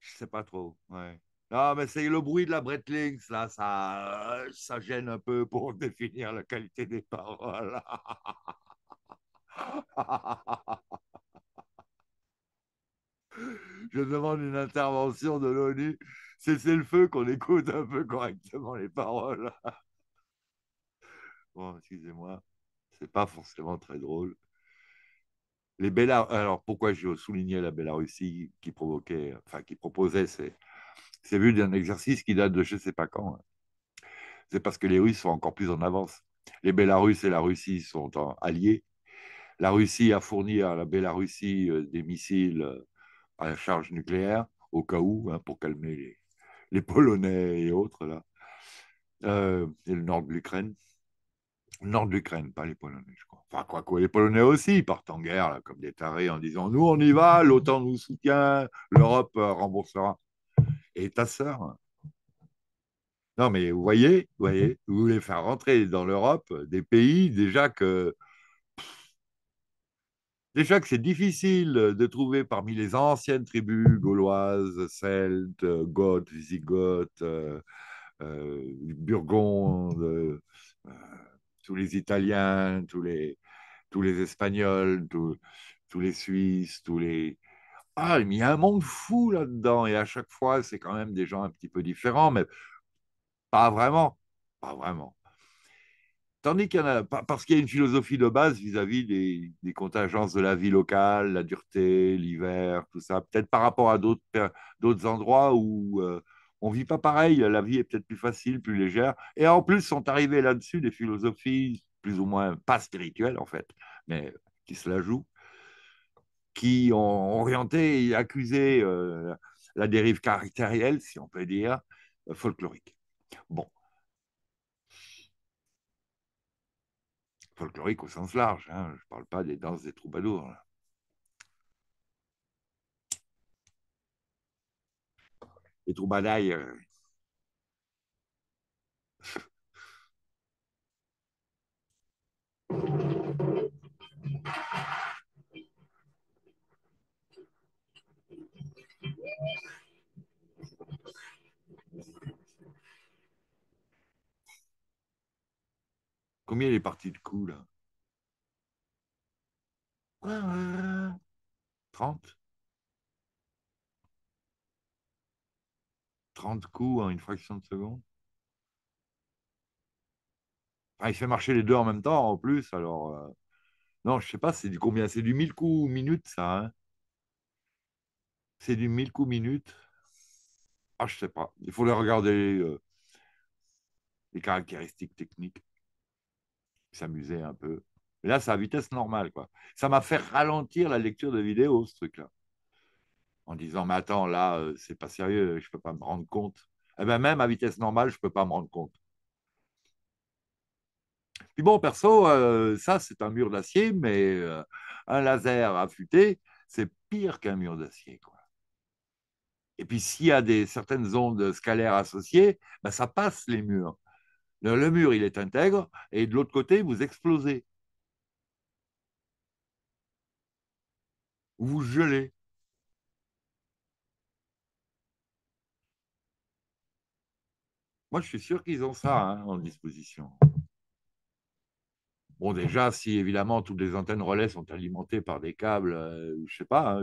Je sais pas trop. Ouais. Non, mais c'est le bruit de la Bretlings, là, ça, ça gêne un peu pour définir la qualité des paroles. Je demande une intervention de l'ONU. C'est le feu qu'on écoute un peu correctement les paroles. bon, excusez-moi, c'est pas forcément très drôle. Les Alors pourquoi j'ai souligné la Bélarussie qui provoquait, enfin qui proposait ces, ces vues d'un exercice qui date de je ne sais pas quand hein. C'est parce que les Russes sont encore plus en avance. Les Bélarusses et la Russie sont alliés. La Russie a fourni à la Bélarussie euh, des missiles euh, à charge nucléaire, au cas où, hein, pour calmer les, Polonais et autres, là, euh, et le nord de l'Ukraine. Nord de l'Ukraine, pas les Polonais, je crois. Enfin, quoi les Polonais aussi, partent en guerre, comme des tarés, en disant Nous, on y va, l'OTAN nous soutient, l'Europe euh, remboursera. Et ta sœur Non, mais vous voyez, vous voyez, vous voulez faire rentrer dans l'Europe euh, des pays déjà que. déjà que c'est difficile euh, de trouver parmi les anciennes tribus gauloises, celtes, goths, visigoths, burgondes tous les Italiens, tous les, tous les Espagnols, tous, tous les Suisses, tous les... Ah, il y a un monde fou là-dedans, et à chaque fois, c'est quand même des gens un petit peu différents, mais pas vraiment, pas vraiment. Tandis qu'il y a, parce qu'il y a une philosophie de base vis-à-vis des, des, contingences de la vie locale, la dureté, l'hiver, tout ça, peut-être par rapport à d'autres endroits où... Euh, on vit pas pareil, la vie est peut-être plus facile, plus légère. Et en plus, sont arrivées là-dessus des philosophies plus ou moins pas spirituelles, en fait, mais qui se la jouent, qui ont orienté et accusé euh, la dérive caractérielle, si on peut dire, euh, folklorique. Bon. Folklorique au sens large, hein, je ne parle pas des danses des troubadours. les troubadailles. Euh. Combien il est parti de coup là 30 30 coups en une fraction de seconde. Ah, il fait marcher les deux en même temps en plus. Alors, euh, non, je ne sais pas, c'est du combien C'est du 1000 coups minute, ça. Hein. c'est du 1000 coups minute. Ah, je sais pas. Il faut les regarder, euh, les caractéristiques techniques. S'amuser un peu. Mais là, c'est à vitesse normale. Quoi. Ça m'a fait ralentir la lecture de vidéo, ce truc-là en disant Mais attends, là, euh, c'est pas sérieux, je ne peux pas me rendre compte. et eh bien, même à vitesse normale, je peux pas me rendre compte. Puis bon, perso, euh, ça, c'est un mur d'acier, mais euh, un laser affûté, c'est pire qu'un mur d'acier. Et puis, s'il y a des, certaines ondes scalaires associées, ben, ça passe les murs. Le, mur, il est intègre, et de l'autre côté, vous explosez. Vous gelez. Moi, je suis sûr qu'ils ont ça hein, en disposition. Bon, déjà, si évidemment toutes les antennes relais sont alimentées par des câbles, je euh, je sais pas.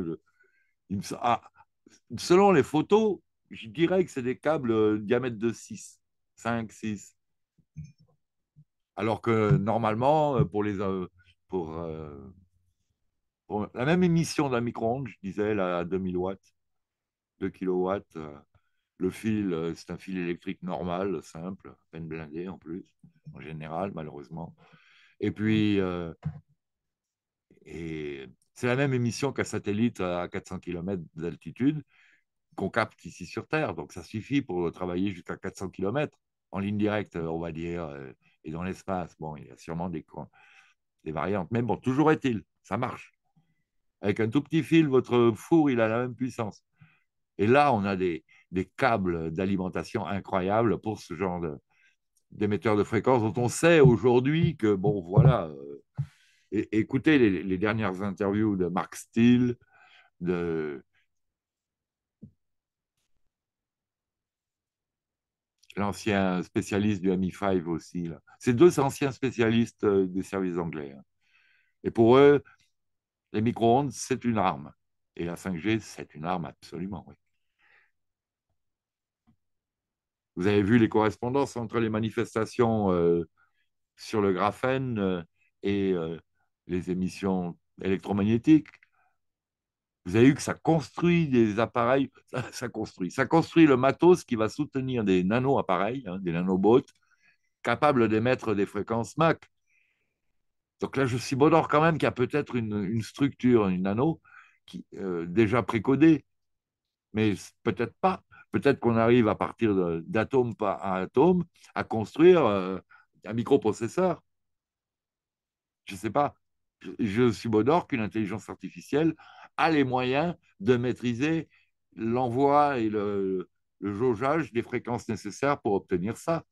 Hein, ah, selon les photos, je dirais que c'est des câbles euh, diamètre de 6, 5, 6. Alors que normalement, euh, pour, les, pour, la même émission d'un micro-ondes, je disais, la 2000 watts, 2 kilowatts, le fil, euh, c'est un fil électrique normal, simple, à peine blindé en plus, en général, malheureusement. Et puis, euh, c'est la même émission qu'un satellite à 400 km d'altitude qu'on capte ici sur Terre. Donc, ça suffit pour travailler jusqu'à 400 km en ligne directe, on va dire, euh, et dans l'espace. Bon, il y a sûrement des, des variantes. Mais bon, toujours est-il, ça marche. Avec un tout petit fil, votre four, il a la même puissance. Et là, on a des, des câbles d'alimentation incroyables pour ce genre d'émetteurs de, fréquence dont on sait aujourd'hui que, bon, voilà, euh, écoutez les, dernières interviews de Mark Steele, de... l'ancien spécialiste du MI5 aussi. Là. Ces deux anciens spécialistes euh, des services anglais. Hein. Et pour eux, les micro-ondes, c'est une arme. Et la 5G, c'est une arme absolument, oui. Vous avez vu les correspondances entre les manifestations euh, sur le graphène euh, et euh, les émissions électromagnétiques. Vous avez vu que ça construit des appareils, ça, construit, ça construit le matos qui va soutenir des nano-appareils, hein, des nanobots, capables d'émettre des fréquences MAC. Donc là, je suis d'or quand même qu'il y a peut-être une, une, structure, une nano, qui, déjà précodée, mais peut-être pas peut-être qu'on arrive à partir d'atome par atome à construire euh, un microprocesseur. Je ne sais pas. Je, subodore qu'une intelligence artificielle a les moyens de maîtriser l'envoi et le, le, jaugeage des fréquences nécessaires pour obtenir ça.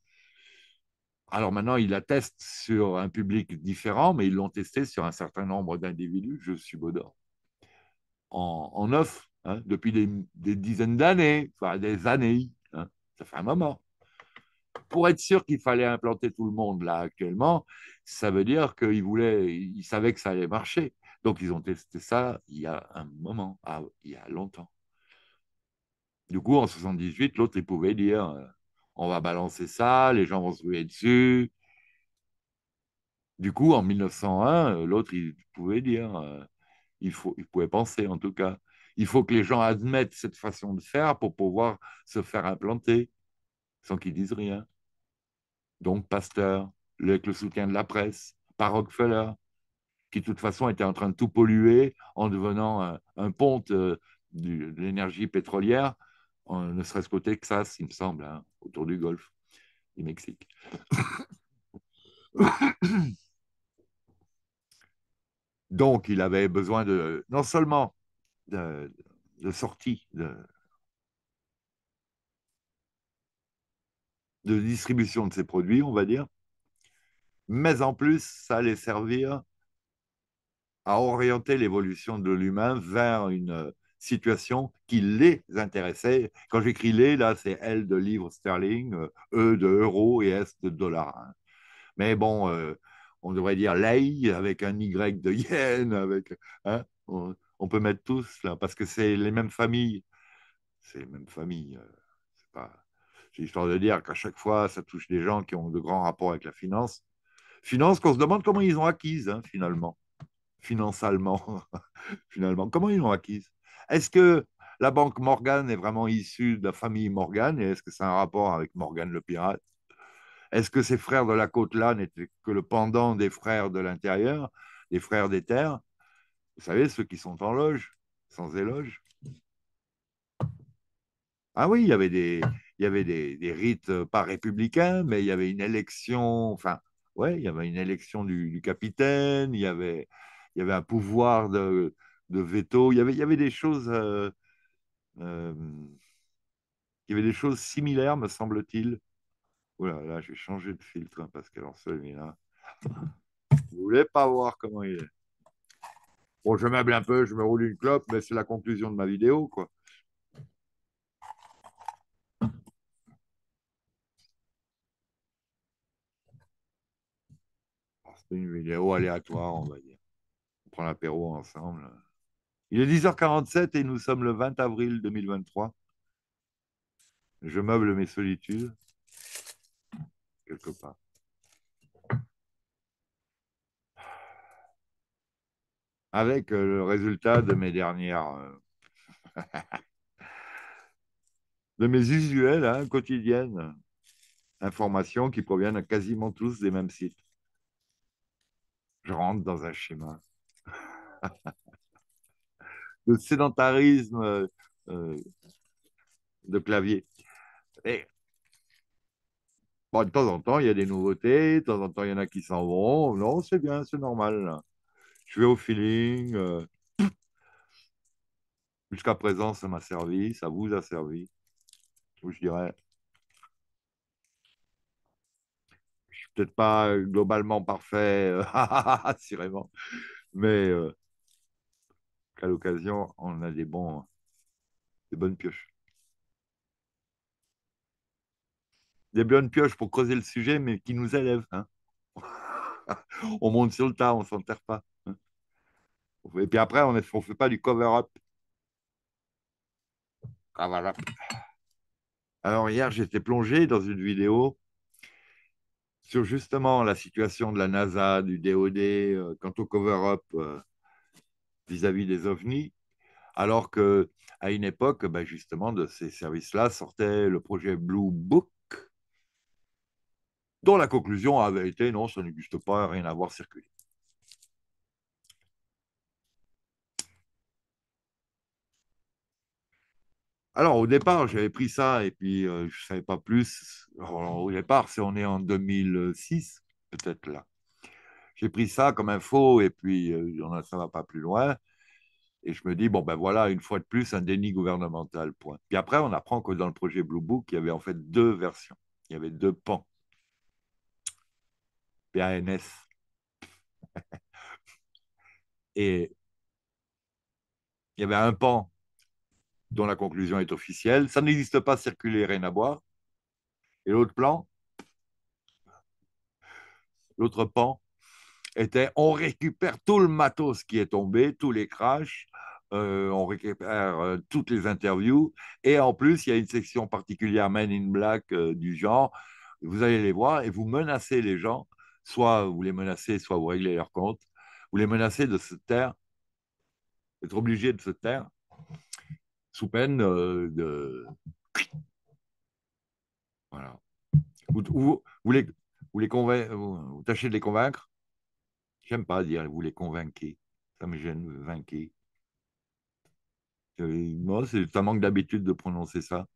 Alors maintenant, ils la testent sur un public différent, mais ils l'ont testé sur un certain nombre d'individus, je subodore, en, en neuf. Hein, depuis des, dizaines d'années, enfin des années, hein, ça fait un moment. Pour être sûr qu'il fallait implanter tout le monde là actuellement, ça veut dire qu'ils voulaient, ils savaient que ça allait marcher. Donc ils ont testé ça il y a un moment, ah, il y a longtemps. Du coup, en 78, l'autre, il pouvait dire euh, on va balancer ça, les gens vont se ruer dessus. Du coup, en 1901, l'autre, il pouvait dire, euh, il, faut, il pouvait penser en tout cas, il faut que les gens admettent cette façon de faire pour pouvoir se faire implanter sans qu'ils disent rien. Donc Pasteur, avec le soutien de la presse, par Rockefeller, qui de toute façon était en train de tout polluer en devenant un, pont euh, de l'énergie pétrolière, ne serait-ce qu'au Texas, il me semble, hein, autour du Golfe du Mexique. Donc, il avait besoin de non seulement de, sortie, de, de distribution de ces produits, on va dire. Mais en plus, ça allait servir à orienter l'évolution de l'humain vers une situation qui les intéressait. Quand j'écris les, là, c'est L de livre sterling, E de euros et S de dollars. Mais bon, euh, on devrait dire lei avec un Y de yen, avec. Hein, on peut mettre tous là, parce que c'est les mêmes familles. C'est les mêmes familles. Euh, c'est pas. histoire de dire qu'à chaque fois, ça touche des gens qui ont de grands rapports avec la finance. Finance qu'on se demande comment ils ont acquise, hein, finalement. financièrement finalement. Comment ils l'ont acquise Est-ce que la banque Morgan est vraiment issue de la famille Morgan et est-ce que c'est un rapport avec Morgan le pirate Est-ce que ces frères de la côte-là n'étaient que le pendant des frères de l'intérieur, des frères des terres vous savez, ceux qui sont en loge, sans éloge. Ah oui, il y avait des, il y avait des, rites euh, pas républicains, mais il y avait une élection, enfin, ouais, il y avait une élection du, capitaine, il y, avait, il y avait un pouvoir de, veto, il y, avait, il y avait des choses... Euh, euh, avait des choses similaires, me semble-t-il. Oh là j'ai changé de filtre hein, parce que celui là. Vous voulez pas voir comment il est. Bon, je meuble un peu, je me roule une clope, mais c'est la conclusion de ma vidéo, quoi. Ah, c'est une vidéo aléatoire, on va dire. On prend l'apéro ensemble. Il est 10h47 et nous sommes le 20 avril 2023. Je meuble mes solitudes, quelque part. avec euh, le résultat de mes dernières. Euh, de mes usuelles hein, quotidiennes informations qui proviennent quasiment tous des mêmes sites. Je rentre dans un schéma. Le sédentarisme euh, de clavier. de temps en temps, il y a des nouveautés, de temps en temps, il y en a qui s'en vont. Non, c'est bien, c'est normal je vais au feeling. Euh, jusqu'à présent, ça m'a servi, ça vous a servi. Je dirais, je suis peut-être pas globalement parfait, euh, assurément, mais euh, à l'occasion, on a des, bons, des bonnes pioches. Des bonnes pioches pour creuser le sujet, mais qui nous élèvent. Hein. on monte sur le tas, on ne s'enterre pas. Et puis après, on ne fait pas du cover-up. Ah, voilà. Alors hier, j'étais plongé dans une vidéo sur justement la situation de la NASA, du DOD, euh, quant au cover-up euh, vis-à-vis des ovnis, alors que à une époque, ben, justement, de ces services-là sortait le projet Blue Book, dont la conclusion avait été non, ça n'existe pas, rien à voir circuler. Alors, au départ, j'avais pris ça et puis euh, je ne savais pas plus. au départ, si on est en 2006, peut-être là. J'ai pris ça comme info et puis euh, on ça ne va pas plus loin. Et je me dis, bon, ben voilà, une fois de plus, un déni gouvernemental, point. Puis après, on apprend que dans le projet Blue Book, il y avait en fait deux versions. Il y avait deux pans. PANS. et il y avait un pan dont la conclusion est officielle. Ça n'existe pas, circuler, rien à boire. Et l'autre plan, l'autre pan, était on récupère tout le matos qui est tombé, tous les crashs, euh, on récupère euh, toutes les interviews, et en plus, il y a une section particulière Men in Black euh, du genre. Vous allez les voir et vous menacez les gens, soit vous les menacez, soit vous réglez leur compte, vous les menacez de se taire, d'être obligé de se taire, sous peine euh, de. Voilà. Vous, les, tâchez de les convaincre. J'aime pas dire vous les convainquez. Ça me gêne, vainquez. Euh, moi, ça manque d'habitude de prononcer ça.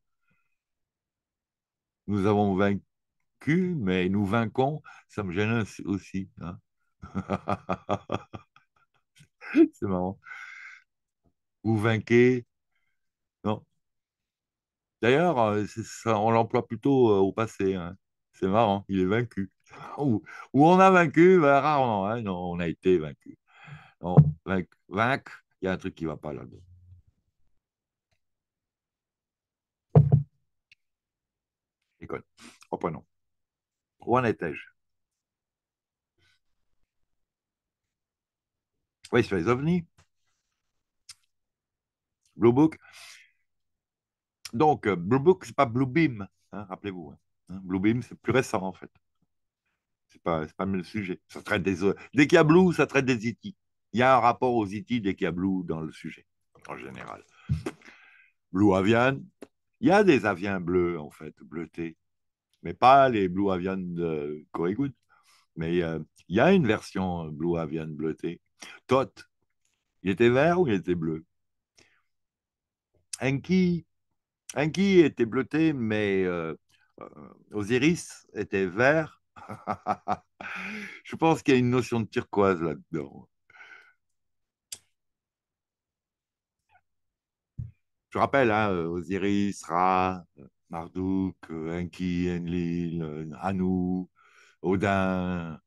Nous avons vaincu, mais nous vainquons, ça me gêne aussi. Hein. C'est marrant. Vous vainquez, D'ailleurs, euh, on l'emploie plutôt euh, au passé. Hein. C'est marrant, il est vaincu. Ou, on a vaincu, bah, rarement. Hein. Non, on a été vaincu. Non, vaincre, il y a un truc qui ne va pas là-dedans. École. Oh, pas non. Où en étais-je Oui, sur les ovnis. Blue Book. Donc, euh, Book, ce n'est pas Blue Beam. Hein, rappelez-vous. Hein. Hein, Blue Beam, c'est plus récent, en fait. Ce n'est pas, pas le sujet. Ça traite des, euh, dès qu'il y ça traite des IT. E il y a un rapport aux IT e dès qu'il dans le sujet, en général. Blue Avian, il y a des avians bleus, en fait, bleutés, mais pas les Blue Avian de Good. Mais euh, il y a une version Blue Avian bleutée. Tot, il était vert ou il était bleu Enki, Anki était bleuté, mais euh, euh, Osiris était vert. Je pense qu'il y a une notion de turquoise là-dedans. Je rappelle, hein, euh, Osiris, Ra, Marduk, Enki, Enlil, Anu, Odin,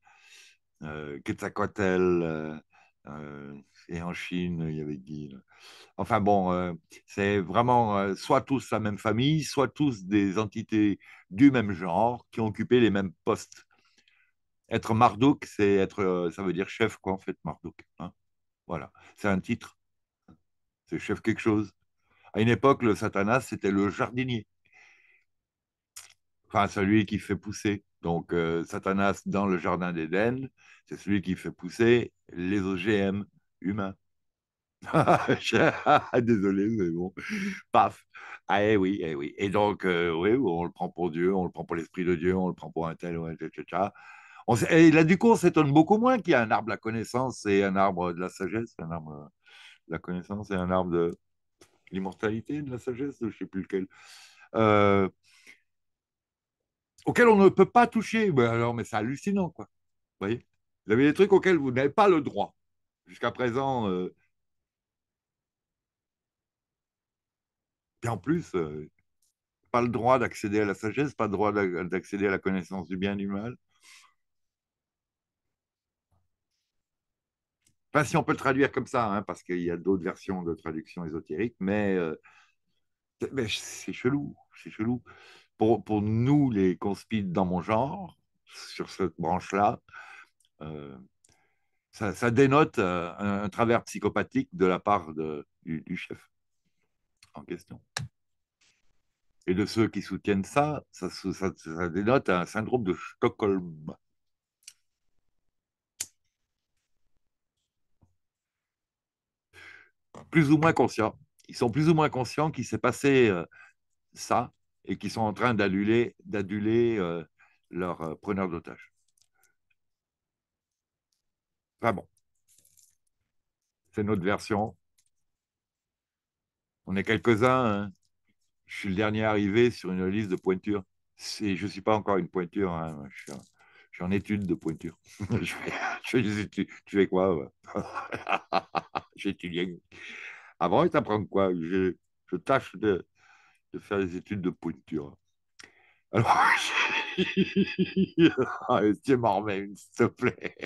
Quetzalcoatl, et en Chine, il y avait Guy. Enfin bon, euh, c'est vraiment euh, soit tous la même famille, soit tous des entités du même genre qui ont occupé les mêmes postes. Être Marduk, c'est être, euh, ça veut dire chef, quoi, en fait, Marduk. Hein. voilà, c'est un titre. C'est chef quelque chose. À une époque, le Satanas, c'était le jardinier. Enfin, celui qui fait pousser. Donc, Satanas dans le jardin d'Éden, c'est celui qui fait pousser les OGM, humain. Désolé, mais bon, paf. Ah, eh oui, eh oui. Et donc, euh, oui, on le prend pour Dieu, on le prend pour l'Esprit de Dieu, on le prend pour un tel, etc. On et là, du coup, on s'étonne beaucoup moins qu'il y a un arbre de la connaissance et un arbre de la sagesse, un arbre de la connaissance et un arbre de l'immortalité, de la sagesse, je ne sais plus lequel. Euh, auquel on ne peut pas toucher. Mais ben, alors, mais c'est hallucinant, quoi. Vous voyez Vous avez des trucs auxquels vous n'avez pas le droit jusqu'à présent. Et euh, en plus, euh, pas le droit d'accéder à la sagesse, pas le droit d'accéder à la connaissance du bien et du mal. Pas si on peut le traduire comme ça, hein, parce qu'il y a d'autres versions de traduction ésotérique, mais, euh, c'est chelou, c'est chelou. Pour, nous, les conspites dans mon genre, sur cette branche-là, ça, dénote euh, un, travers psychopathique de la part du, chef en question. Et de ceux qui soutiennent ça, ça, dénote un syndrome de Stockholm. Plus ou moins conscients. Ils sont plus ou moins conscients qu'il s'est passé euh, ça et qu'ils sont en train d'aduler euh, leur preneur d'otages. Enfin ah bon. C'est notre version. On est quelques-uns. Hein. Je suis le dernier arrivé sur une liste de pointures. je ne suis pas encore une pointure. Hein. Je, suis en, étude de pointure. tu, fais quoi J'étudie. Avant, tu t'apprennent quoi je, tâche de, faire des études de pointure. Alors, Tu ah, m'en remets, s'il te plaît.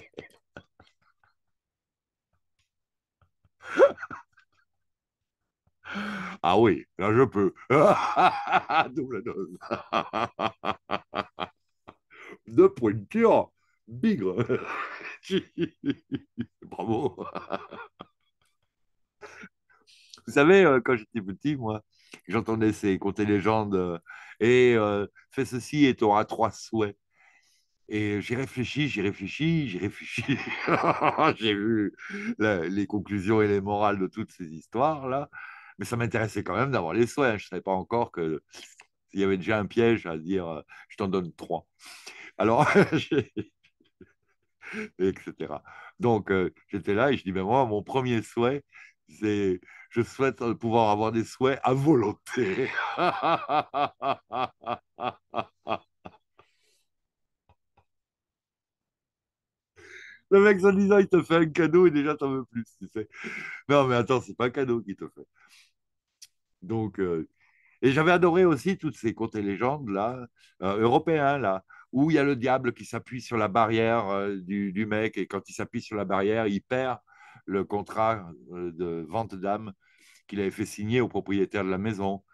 ah oui, là je peux. Double dose. De pointure, bigre. Bravo. Vous savez, euh, quand j'étais petit, moi, j'entendais ces contes légendes. Euh, et euh, fais ceci et tu auras trois souhaits. Et j'ai réfléchi, j'ai réfléchi, j'ai réfléchi. J'ai vu les conclusions et les morales de toutes ces histoires-là. Mais ça m'intéressait quand même d'avoir les souhaits. Hein. Je ne savais pas encore qu'il y avait déjà un piège à dire euh, je t'en donne trois. Alors, etc. Donc, euh, j'étais là et je dis, mais moi, mon premier souhait, c'est je souhaite euh, pouvoir avoir des souhaits à volonté. Le mec, en disant, il te fait un cadeau et déjà, t'en veux plus, tu sais. Non, mais attends, c'est pas un cadeau qu'il te fait. Donc, euh, et j'avais adoré aussi toutes ces contes et légendes, là, euh, européens, là, où il y a le diable qui s'appuie sur la barrière euh, du, mec, et quand il s'appuie sur la barrière, il perd le contrat de vente d'âme qu'il avait fait signer au propriétaire de la maison.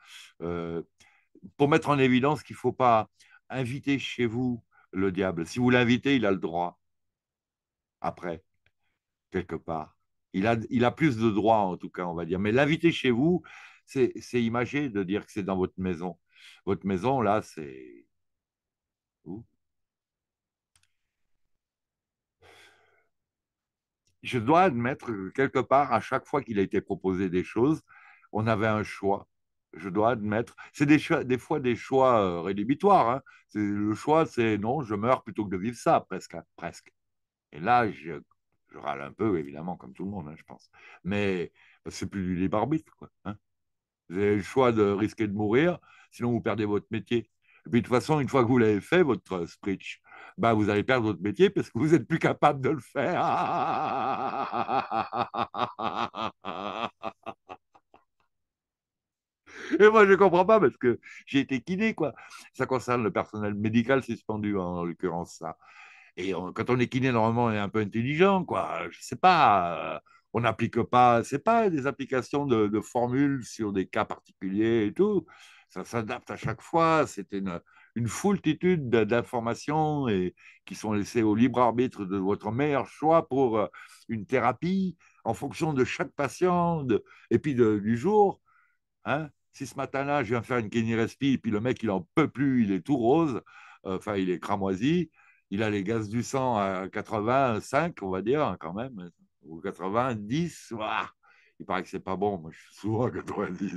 pour mettre en évidence qu'il ne faut pas inviter chez vous le diable. Si vous l'invitez, il a le droit après, quelque part. Il a, il a plus de droits, en tout cas, on va dire. Mais l'inviter chez vous, c'est imagé de dire que c'est dans votre maison. Votre maison, là, c'est. Je dois admettre quelque part, à chaque fois qu'il a été proposé des choses, on avait un choix. Je dois admettre. C'est des, fois des choix euh, rédhibitoires. Hein. Le choix, c'est non, je meurs plutôt que de vivre ça, presque. Hein, presque. Et là, je, râle un peu, évidemment, comme tout le monde, hein, je pense. Mais c'est plus du libre hein. Vous avez le choix de risquer de mourir, sinon vous perdez votre métier. Et puis de toute façon, une fois que vous l'avez fait, votre speech, bah, vous allez perdre votre métier parce que vous n'êtes plus capable de le faire. Et moi, je ne comprends pas parce que j'ai été kiné, quoi. Ça concerne le personnel médical suspendu, en l'occurrence, ça. Et quand on est kiné, normalement, on est un peu intelligent, quoi. Je sais pas. Euh, on n'applique pas, c'est pas des applications de, formules sur des cas particuliers et tout. Ça s'adapte à chaque fois. C'est une, foultitude d'informations et qui sont laissées au libre arbitre de votre meilleur choix pour euh, une thérapie en fonction de chaque patient et puis de, du jour. Hein. si ce matin-là, je viens faire une kiné et puis le mec, il en peut plus, il est tout rose, euh, enfin, il est cramoisi, il a les gaz du sang à 85, on va dire, quand même, ou 90. il paraît que c'est pas bon. Moi, je suis souvent à 90.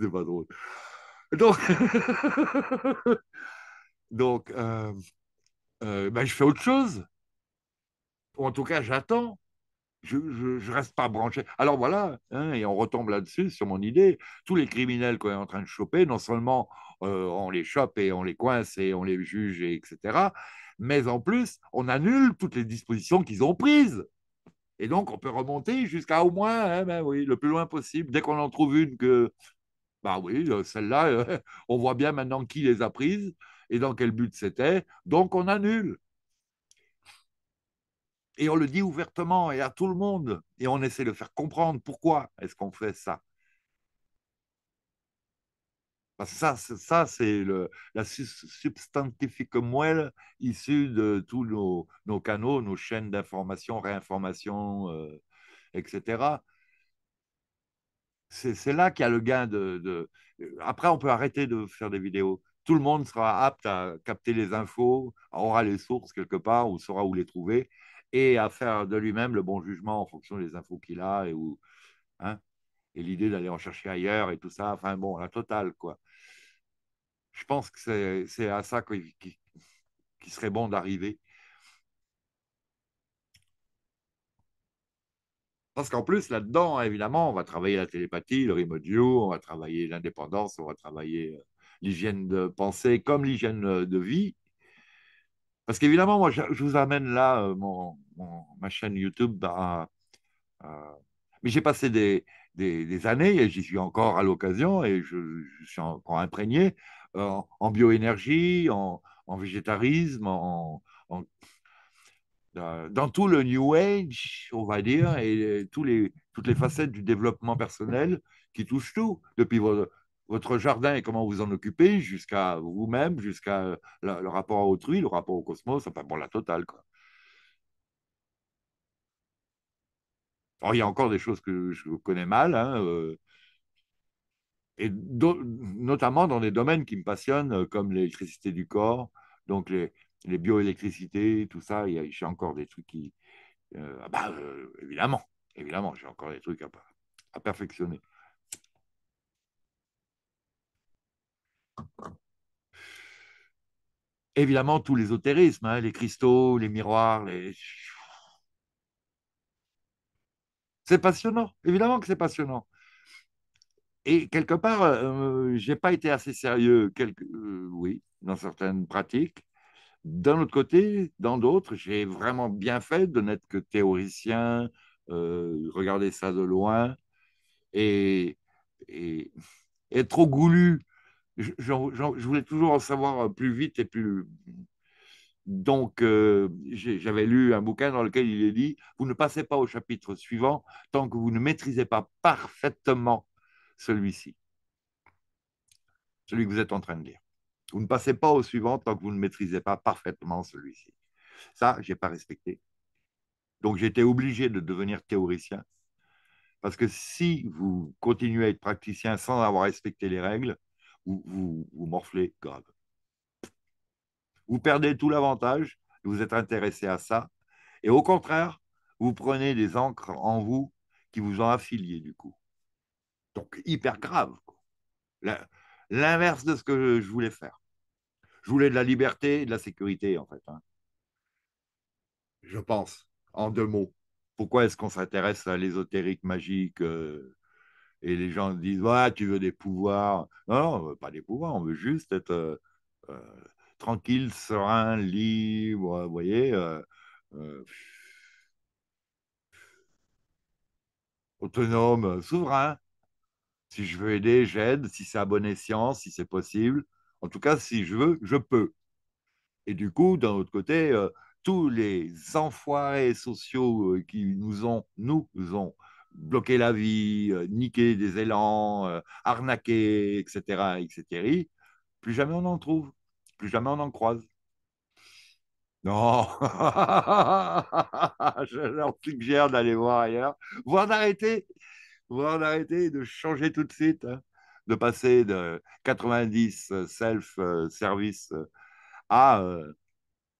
c'est pas drôle. Donc, Donc euh, euh, ben, je fais autre chose. En tout cas, j'attends je ne reste pas branché. Alors voilà, hein, et on retombe là-dessus sur mon idée. Tous les criminels qu'on est en train de choper, non seulement euh, on les chope et on les coince et on les juge, et etc., mais en plus, on annule toutes les dispositions qu'ils ont prises. Et donc, on peut remonter jusqu'à au moins, hein, ben oui, le plus loin possible. Dès qu'on en trouve une que, bah oui, euh, celle-là, on voit bien maintenant qui les a prises et dans quel but c'était. Donc, on annule et on le dit ouvertement et à tout le monde, et on essaie de faire comprendre pourquoi est-ce qu'on fait ça. Parce que ça, ça c'est la substantifique moelle issue de tous nos, canaux, nos chaînes d'information, réinformation, euh, etc. C'est là qu'il y a le gain de, de... Euh, après, on peut arrêter de faire des vidéos tout le monde sera apte à capter les infos, aura les sources quelque part ou saura où les trouver et à faire de lui-même le bon jugement en fonction des infos qu'il a et hein, et l'idée d'aller en chercher ailleurs et tout ça. Enfin bon, la totale quoi. Je pense que c'est à ça qu'il qui serait bon d'arriver. Parce qu'en plus, là-dedans, évidemment, on va travailler la télépathie, le remodio, on va travailler l'indépendance, on va travailler euh, l'hygiène de pensée comme l'hygiène euh, de vie. Parce qu'évidemment, moi, je, vous amène là euh, mon, ma chaîne YouTube. Bah, euh, mais j'ai passé des, des, années, et j'y suis encore à l'occasion, et je, suis encore imprégné euh, en, bioénergie, en, végétarisme, en, dans tout le New Age, on va dire, et les, toutes les facettes du développement personnel qui touchent tout, depuis votre, votre jardin et comment vous en occupez, jusqu'à vous-même, jusqu'à euh, le rapport à autrui, le rapport au cosmos, enfin bon, la totale. il y a encore des choses que je connais mal, hein, euh, et notamment dans des domaines qui me passionnent, euh, comme l'électricité du corps, donc les, bioélectricités, tout ça, j'ai encore des trucs qui... Ah bah, évidemment, évidemment, j'ai encore des trucs à perfectionner. évidemment tout l'ésotérisme, hein, les cristaux, les miroirs, les... C'est passionnant, évidemment que c'est passionnant. Et quelque part, euh, je n'ai pas été assez sérieux, quelque... Euh, oui, dans certaines pratiques. D'un autre côté, dans d'autres, j'ai vraiment bien fait de n'être que théoricien, euh, regarder ça de loin et, être trop goulu je, voulais toujours en savoir euh, plus vite et plus. Donc, euh, j'avais lu un bouquin dans lequel il est dit Vous ne passez pas au chapitre suivant tant que vous ne maîtrisez pas parfaitement celui-ci, celui que vous êtes en train de lire. Vous ne passez pas au suivant tant que vous ne maîtrisez pas parfaitement celui-ci. Ça, je n'ai pas respecté. Donc, j'étais obligé de devenir théoricien. Parce que si vous continuez à être praticien sans avoir respecté les règles, vous, vous, morflez grave. Vous perdez tout l'avantage vous êtes intéressé à ça. Et au contraire, vous prenez des encres en vous qui vous ont affilié du coup. Donc, hyper grave. L'inverse de ce que je voulais faire. Je voulais de la liberté et de la sécurité, en fait. Hein. Je pense, en deux mots. Pourquoi est-ce qu'on s'intéresse à l'ésotérique magique euh, et les gens disent ouais, tu veux des pouvoirs. Non, on veut pas des pouvoirs, on veut juste être euh, euh, tranquille, serein, libre, vous voyez. Euh, autonome, souverain. Si je veux aider, j'aide. Si c'est à bon escient, si c'est possible. En tout cas, si je veux, je peux. Et du coup, d'un autre côté, tous les enfoirés sociaux qui nous ont, nous ont bloquer la vie, euh, niquer des élans, euh, arnaquer, etc., etc., plus jamais on en trouve, plus jamais on en croise. Non, je leur suggère d'aller voir ailleurs, voire d'arrêter, voire d'arrêter, de changer tout de suite, hein. de passer de 90 euh, self-service à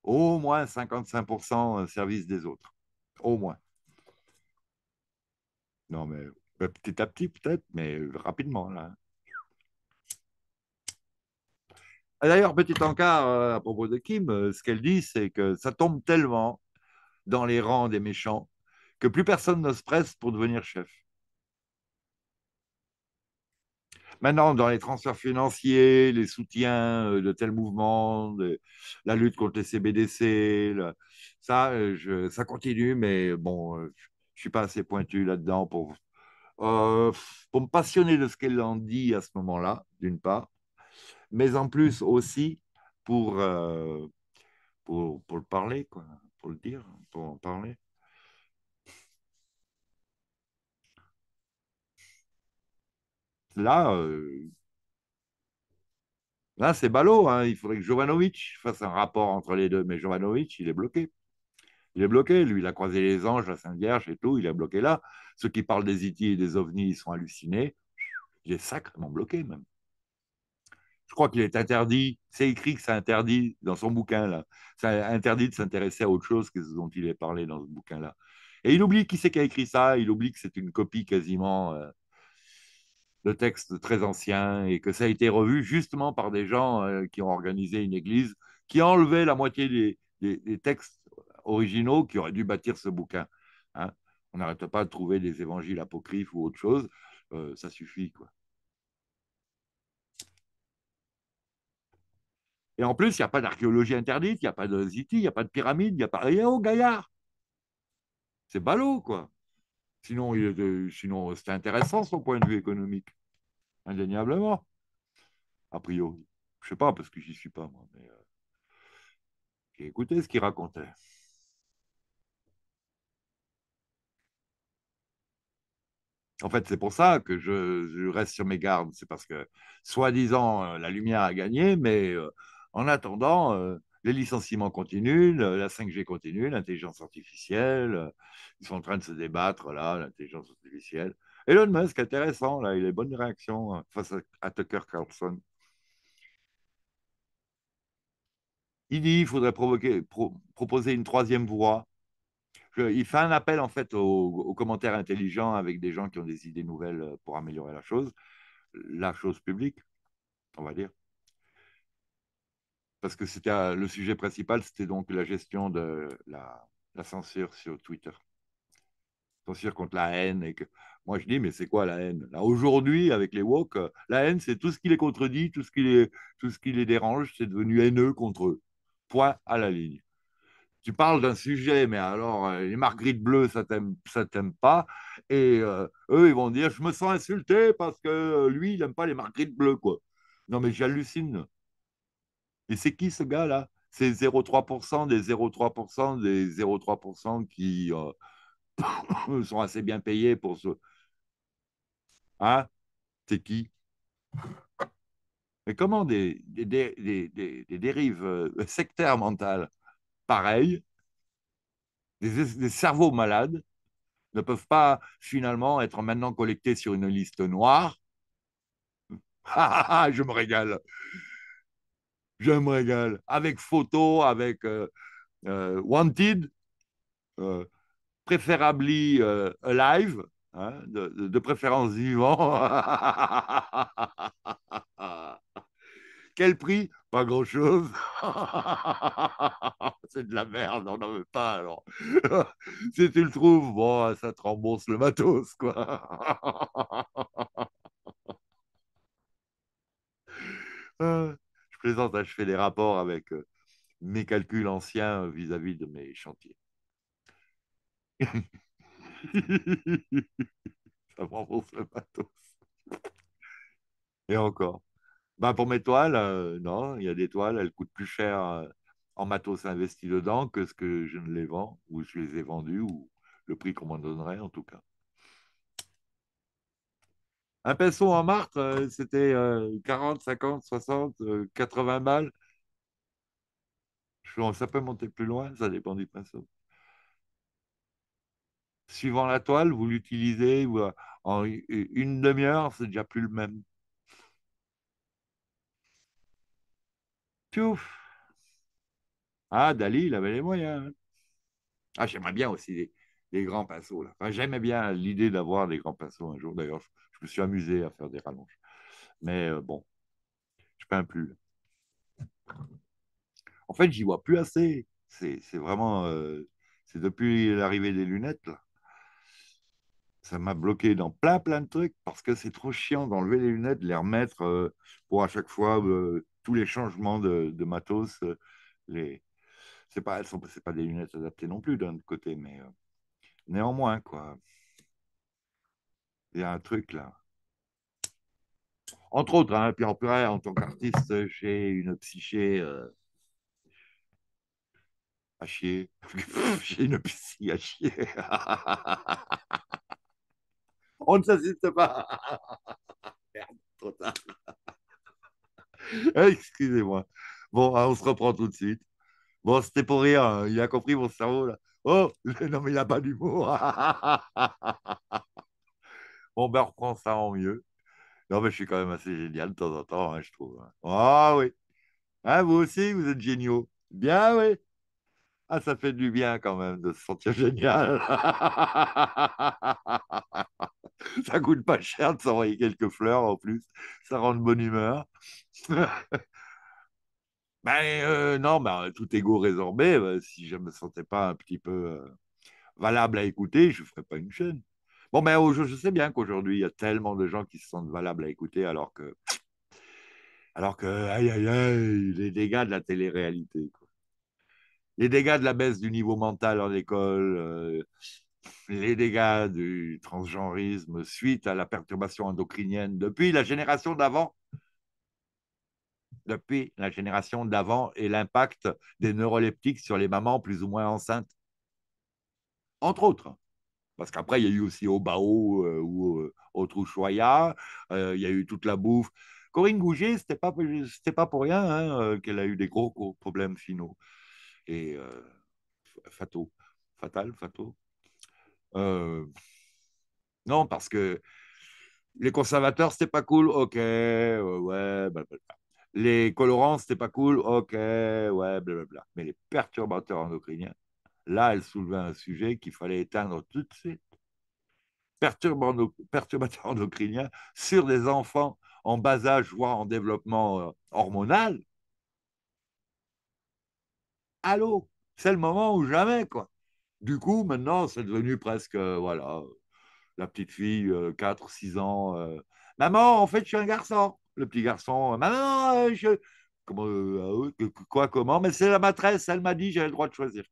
au moins 55% service des autres, au moins. Non, mais euh, petit à petit peut-être, mais euh, rapidement là. Ah, d'ailleurs, petit encart euh, à propos de Kim, ce qu'elle dit, c'est que ça tombe tellement dans les rangs des méchants que plus personne ne se presse pour devenir chef. Maintenant, dans les transferts financiers, les soutiens de tels mouvements, la lutte contre les CBDC, ça, ça continue, mais bon, je suis pas assez pointu là-dedans pour, euh, pour me passionner de ce qu'elle en dit à ce moment-là, d'une part, mais en plus aussi pour, euh, pour, le parler, quoi, pour le dire, pour en parler. Là, euh, là c'est ballot. Hein. Il faudrait que Jovanovic fasse un rapport entre les deux, mais Jovanovic, il est bloqué il est bloqué, lui. Il a croisé les anges, la Sainte Vierge et tout, il est bloqué là. Ceux qui parlent des hittis et des ovnis, ils sont hallucinés. Il est sacrément bloqué, même. Je crois qu'il est interdit, c'est écrit que c'est interdit dans son bouquin, là. C'est interdit de s'intéresser à autre chose que ce dont il est parlé dans ce bouquin-là. Et il oublie qui c'est qui a écrit ça, il oublie que c'est une copie quasiment euh, de texte très ancien et que ça a été revu justement par des gens euh, qui ont organisé une église qui a enlevé la moitié des textes originaux qui auraient dû bâtir ce bouquin. Hein. on n'arrête pas de trouver des évangiles apocryphes ou autre chose, euh, ça suffit. Quoi. Et en plus, il n'y a pas d'archéologie interdite, il n'y a pas de ziti, il n'y a pas de pyramide, il n'y a pas rien au gaillard. C'est ballot, quoi. Sinon, euh, sinon c'est intéressant, son point de vue économique, indéniablement, a priori. Je ne sais pas, parce que j'y suis pas, moi. Mais, écoutez, euh, j'ai écouté ce qu'il racontait. En fait, c'est pour ça que je, reste sur mes gardes. C'est parce que, soi-disant, euh, la lumière a gagné, mais euh, en attendant, euh, les licenciements continuent, la 5G continue, l'intelligence artificielle. Ils sont en train de se débattre, là, l'intelligence artificielle. Elon Musk, intéressant, là, il a une bonne réaction face à, Tucker Carlson. Il dit qu'il faudrait proposer une troisième voie il fait un appel en fait aux, commentaires intelligents avec des gens qui ont des idées nouvelles euh, pour améliorer la chose, la chose publique, on va dire. Parce que c'était euh, le sujet principal, c'était donc la gestion de la, censure sur Twitter. Censure contre la haine et que moi, je dis, mais c'est quoi la haine Là, aujourd'hui, avec les woke, euh, la haine, c'est tout ce qui les contredit, tout ce qui les, tout ce qui les dérange, c'est devenu haineux contre eux. Point à la ligne tu parles d'un sujet, mais alors euh, les marguerites bleues, ça t'aime, t'aime pas. Et euh, eux, ils vont dire, je me sens insulté parce que euh, lui, il n'aime pas les marguerites bleues, quoi. Non, mais j'hallucine. Et c'est qui ce gars-là C'est 0,3% des 0,3% des 0,3% qui sont assez bien payés pour ce. Hein C'est qui Mais comment des dérives sectaires mentales Pareil, des, cerveaux malades, ne peuvent pas finalement être maintenant collectés sur une liste noire. Ah, ah, ah, je me régale. Je me régale. Avec photo, avec euh, euh, Wanted, euh, préférably euh, alive, hein, de, préférence vivant. Quel prix pas grand-chose. c'est de la merde, on n'en veut pas. Alors, si tu le trouves, ça te rembourse le matos, quoi. Ah, je présente, hein, je fais des rapports avec euh, mes calculs anciens vis-à-vis -vis de mes chantiers. ça me rembourse le matos. Et encore. Ben, pour mes toiles, euh, non, il y a des toiles, elles coûtent plus cher euh, en matos investi dedans que ce que je ne les vends, ou je les ai vendues, ou le prix qu'on m'en donnerait en tout cas. Un pinceau en marque, euh, c'était 40, 50, 60, 80 balles. Ça peut monter plus loin, ça dépend du pinceau. Suivant la toile, vous l'utilisez en une demi-heure, c'est déjà plus le même. Piouf. Ah, Dali, il avait les moyens. Hein. Ah, j'aimerais bien aussi les, grands pinceaux. Enfin, j'aimais bien l'idée d'avoir des grands pinceaux un jour. D'ailleurs, je, me suis amusé à faire des rallonges. Mais euh, bon, je peins plus. En fait, j'y vois plus assez. C'est vraiment. Euh, c'est depuis l'arrivée des lunettes. Ça m'a bloqué dans plein, plein de trucs parce que c'est trop chiant d'enlever les lunettes, de les remettre euh, pour à chaque fois tous les changements de, matos, euh, les, n'est pas, sont, pas des lunettes adaptées non plus d'un côté, mais euh, néanmoins, quoi. Il y a un truc là. Entre autres, hein, puis en, tant qu'artiste, j'ai une psyché euh, à chier. j'ai une psy à chier. On ne s'assiste pas. Merde, trop tard. Excusez-moi. Bon, ah, on se reprend tout de suite. Bon, c'était pour rien. Hein. Il a compris mon cerveau. Là. Oh, non, mais il n'a pas d'humour. bon, ben, on reprend ça en mieux. Non, mais je suis quand même assez génial de temps en temps, hein, je trouve. Hein. Ah oui. Ah vous aussi, vous êtes géniaux. Bien, oui. Ah, ça fait du bien quand même de se sentir génial. ça coûte pas cher de s'envoyer quelques fleurs en plus. Ça rend de bonne humeur. ben euh, non, ben, tout égo résorbé, euh, si je ne me sentais pas un petit peu euh, valable à écouter, je ne ferais pas une chaîne. Bon, ben, je sais bien qu'aujourd'hui, il y a tellement de gens qui se sentent valables à écouter alors que alors que aïe aïe aïe les dégâts de la télé-réalité les dégâts de la baisse du niveau mental en école, euh, les dégâts du transgenrisme suite à la perturbation endocrinienne depuis la génération d'avant, depuis la génération d'avant et l'impact des neuroleptiques sur les mamans plus ou moins enceintes, entre autres. Parce qu'après, il y a eu aussi au bao euh, ou euh, au il y a eu toute la bouffe. Corinne Gouget, c'était pas, pas pour rien hein, qu'elle a eu des gros problèmes finaux et euh, Fatal, euh, non, parce que les conservateurs, c'était pas cool, ok, ouais, blablabla. Les colorants, c'était pas cool, ok, ouais, blablabla. Mais les perturbateurs endocriniens, là, elle soulevait un sujet qu'il fallait éteindre tout de suite. Perturbateurs endocriniens sur des enfants en bas âge, voire en développement euh, hormonal, allô, c'est le moment ou jamais, quoi. Du coup, maintenant, c'est devenu presque, euh, voilà, euh, la petite fille, 4, euh, 6 ans. Maman, en fait, je suis un garçon. Le petit garçon, Maman, je. Comment, quoi, comment Mais c'est la maîtresse, elle m'a dit, j'avais le droit de choisir.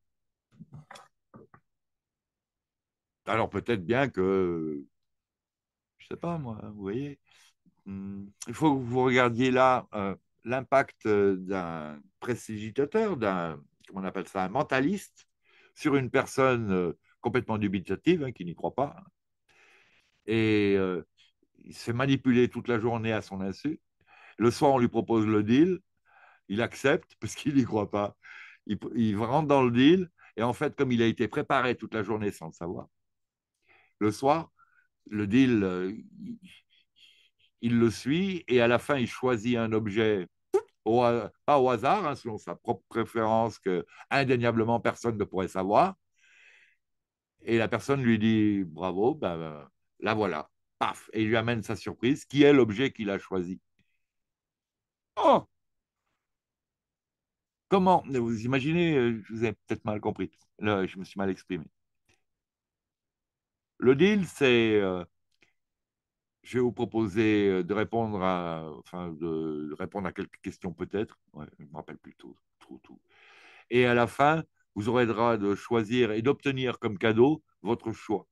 Alors peut-être bien que. Je sais pas, moi, vous voyez. Hmm, il faut que vous regardiez là l'impact d'un précipitateur, d'un on appelle ça, un mentaliste sur une personne euh, complètement dubitative, hein, qui n'y croit pas. Et euh, il se fait manipuler toute la journée à son insu. Le soir, on lui propose le deal. Il accepte parce qu'il n'y croit pas. Il, rentre dans le deal. Et en fait, comme il a été préparé toute la journée sans le savoir, le soir, le deal, euh, il le suit. Et à la fin, il choisit un objet au, pas au hasard, hein, selon sa propre préférence que indéniablement personne ne pourrait savoir. Et la personne lui dit bravo, ben, la voilà, paf, et il lui amène sa surprise, qui est l'objet qu'il a choisi. Oh Comment Vous imaginez, euh, je vous ai peut-être mal compris, je me suis mal exprimé. Le deal, c'est euh, je vais vous proposer euh, de répondre à, enfin, de répondre à quelques questions peut-être. je me rappelle plus tout, tout. Et à la fin, vous aurez le droit de choisir et d'obtenir comme cadeau votre choix.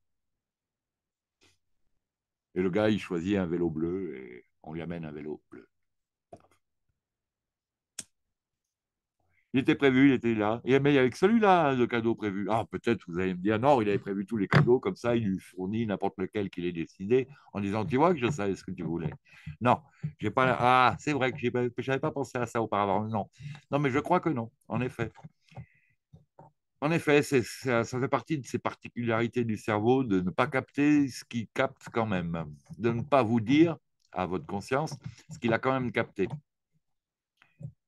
Et le gars, il choisit un vélo bleu et on lui amène un vélo bleu. Il était prévu, il était là. Et, mais il n'y avait que celui-là, le hein, cadeau prévu. Ah, peut-être vous allez me dire, non, il avait prévu tous les cadeaux, comme ça, il lui fournit n'importe lequel qu'il ait décidé, en disant, tu vois que je savais ce que tu voulais. Non, j'ai pas. Ah, c'est vrai que je n'avais pas pensé à ça auparavant. Non. Non, mais je crois que non, en effet. En effet, ça, fait partie de ces particularités du cerveau de ne pas capter ce qu'il capte quand même, de ne pas vous dire à votre conscience ce qu'il a quand même capté.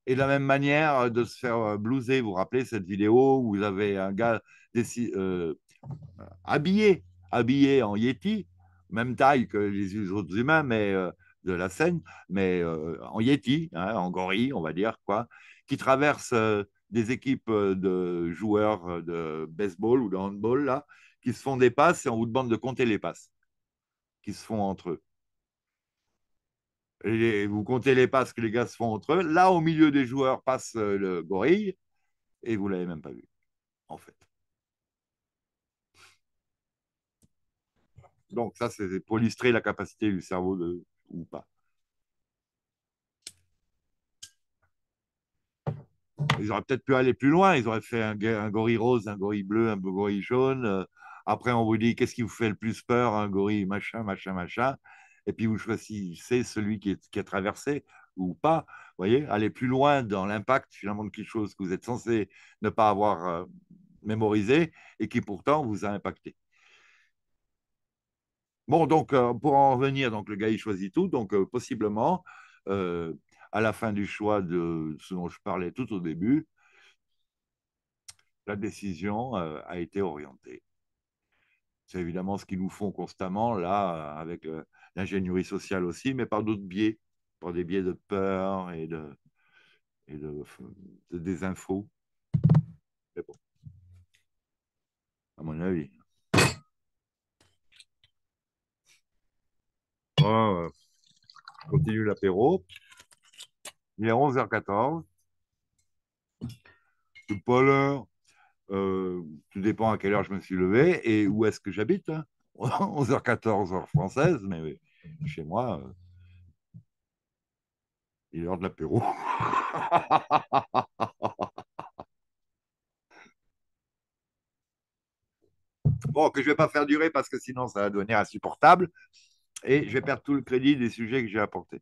Et de la même manière, euh, de se faire euh, blouser, vous vous rappelez cette vidéo où vous avez un gars euh, habillé, habillé en Yeti, même taille que les autres humains, mais de la scène, mais en Yeti, hein, en gorille, on va dire, quoi, qui traverse des équipes de joueurs de baseball ou de handball, là, qui se font des passes et on vous demande de compter les passes qui se font entre eux vous comptez les passes que les gars se font entre eux. Là, au milieu des joueurs passe euh, le gorille et vous l'avez même pas vu, en fait. Donc ça, c'est pour illustrer la capacité du cerveau de ou pas. Ils auraient peut-être pu aller plus loin. Ils auraient fait un, un, gorille rose, un gorille bleu, un gorille jaune. Euh, après, on vous dit qu'est-ce qui vous fait le plus peur, un gorille machin, machin, machin et puis vous choisissez celui qui est, traversé ou pas. Vous voyez, aller plus loin dans l'impact finalement de quelque chose que vous êtes censé ne pas avoir euh, mémorisé et qui pourtant vous a impacté. Bon, donc euh, pour en revenir, donc le gars il choisit tout, donc euh, possiblement à la fin du choix de ce dont je parlais tout au début, la décision a été orientée. C'est évidemment ce qu'ils nous font constamment là avec l'ingénierie sociale aussi, mais par d'autres biais, par des biais de peur et de, et de, désinfo. Mais bon, à mon avis. Euh, continue l'apéro. Il est 11h14. C'est pas tout dépend à quelle heure je me suis levé et où est-ce que j'habite. Hein. 11h14 heure française, mais chez moi, euh, il est l'heure de l'apéro. bon, que je ne vais pas faire durer parce que sinon ça va devenir insupportable et je vais perdre tout le crédit des sujets que j'ai apportés.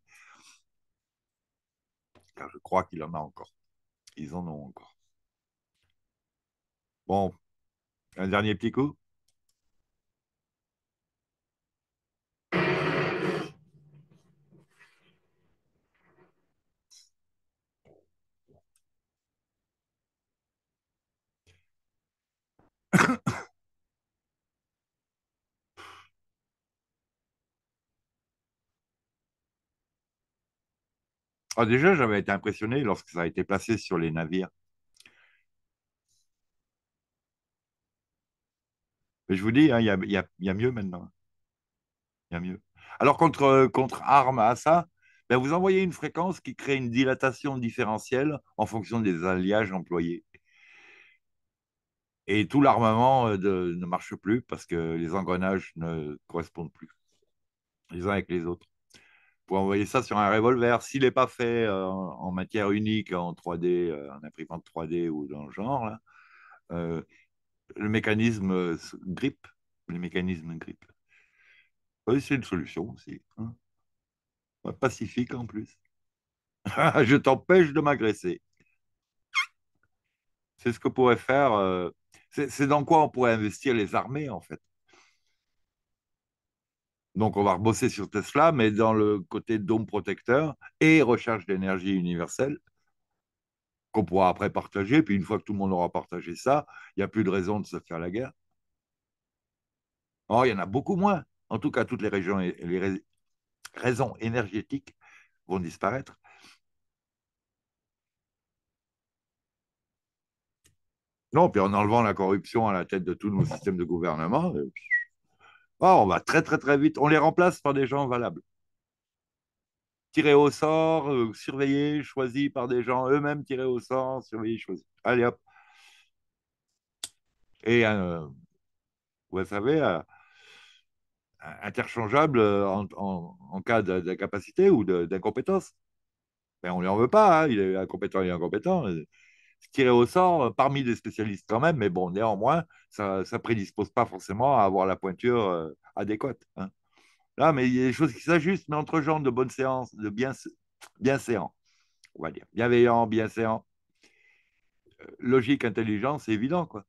Car je crois qu'il en a encore. Ils en ont encore. Bon, un dernier petit coup. Ah, déjà, j'avais été impressionné lorsque ça a été placé sur les navires. Mais je vous dis, hein, il y, a, mieux maintenant. Il y a mieux. Alors, contre, euh, contre arme à ça, ben, vous envoyez une fréquence qui crée une dilatation différentielle en fonction des alliages employés. Et tout l'armement euh, ne marche plus parce que les engrenages ne correspondent plus les uns avec les autres pouvez envoyer ça sur un revolver. S'il n'est pas fait euh, en matière unique, en 3D, euh, en imprimante 3D ou dans le genre, euh, le mécanisme grippe, les mécanismes grippe. c'est une solution aussi. Hein. Pacifique en plus. Je t'empêche de m'agresser. C'est ce que pourrait faire. c'est dans quoi on pourrait investir les armées, en fait. Donc, on va rebosser sur Tesla, mais dans le côté dôme protecteur et recherche d'énergie universelle qu'on pourra après partager. Puis, une fois que tout le monde aura partagé ça, il n'y a plus de raison de se faire la guerre. Or, il y en a beaucoup moins. En tout cas, toutes les, régions, les raisons énergétiques vont disparaître. Non, puis en enlevant la corruption à la tête de tous nos systèmes de gouvernement, euh, ah, on va très très très vite. On les remplace par des gens valables. Tirés au sort, euh, surveillés, choisis par des gens eux-mêmes tirés au sort, surveillés, choisis. Allez hop. Et euh, vous savez, interchangeables interchangeable euh, en, cas d'incapacité ou d'incompétence. Mais ben, on ne lui en veut pas, hein. il est incompétent, il incompétent tirer au sort euh, parmi des spécialistes quand même, mais bon, néanmoins, ça ne prédispose pas forcément à avoir la pointure euh, adéquate. Là, hein. mais il y a des choses qui s'ajustent, mais entre gens de bonne séance, de bien, bien séant, on va dire, bienveillant, bien séant, euh, logique, intelligence, c'est évident, quoi.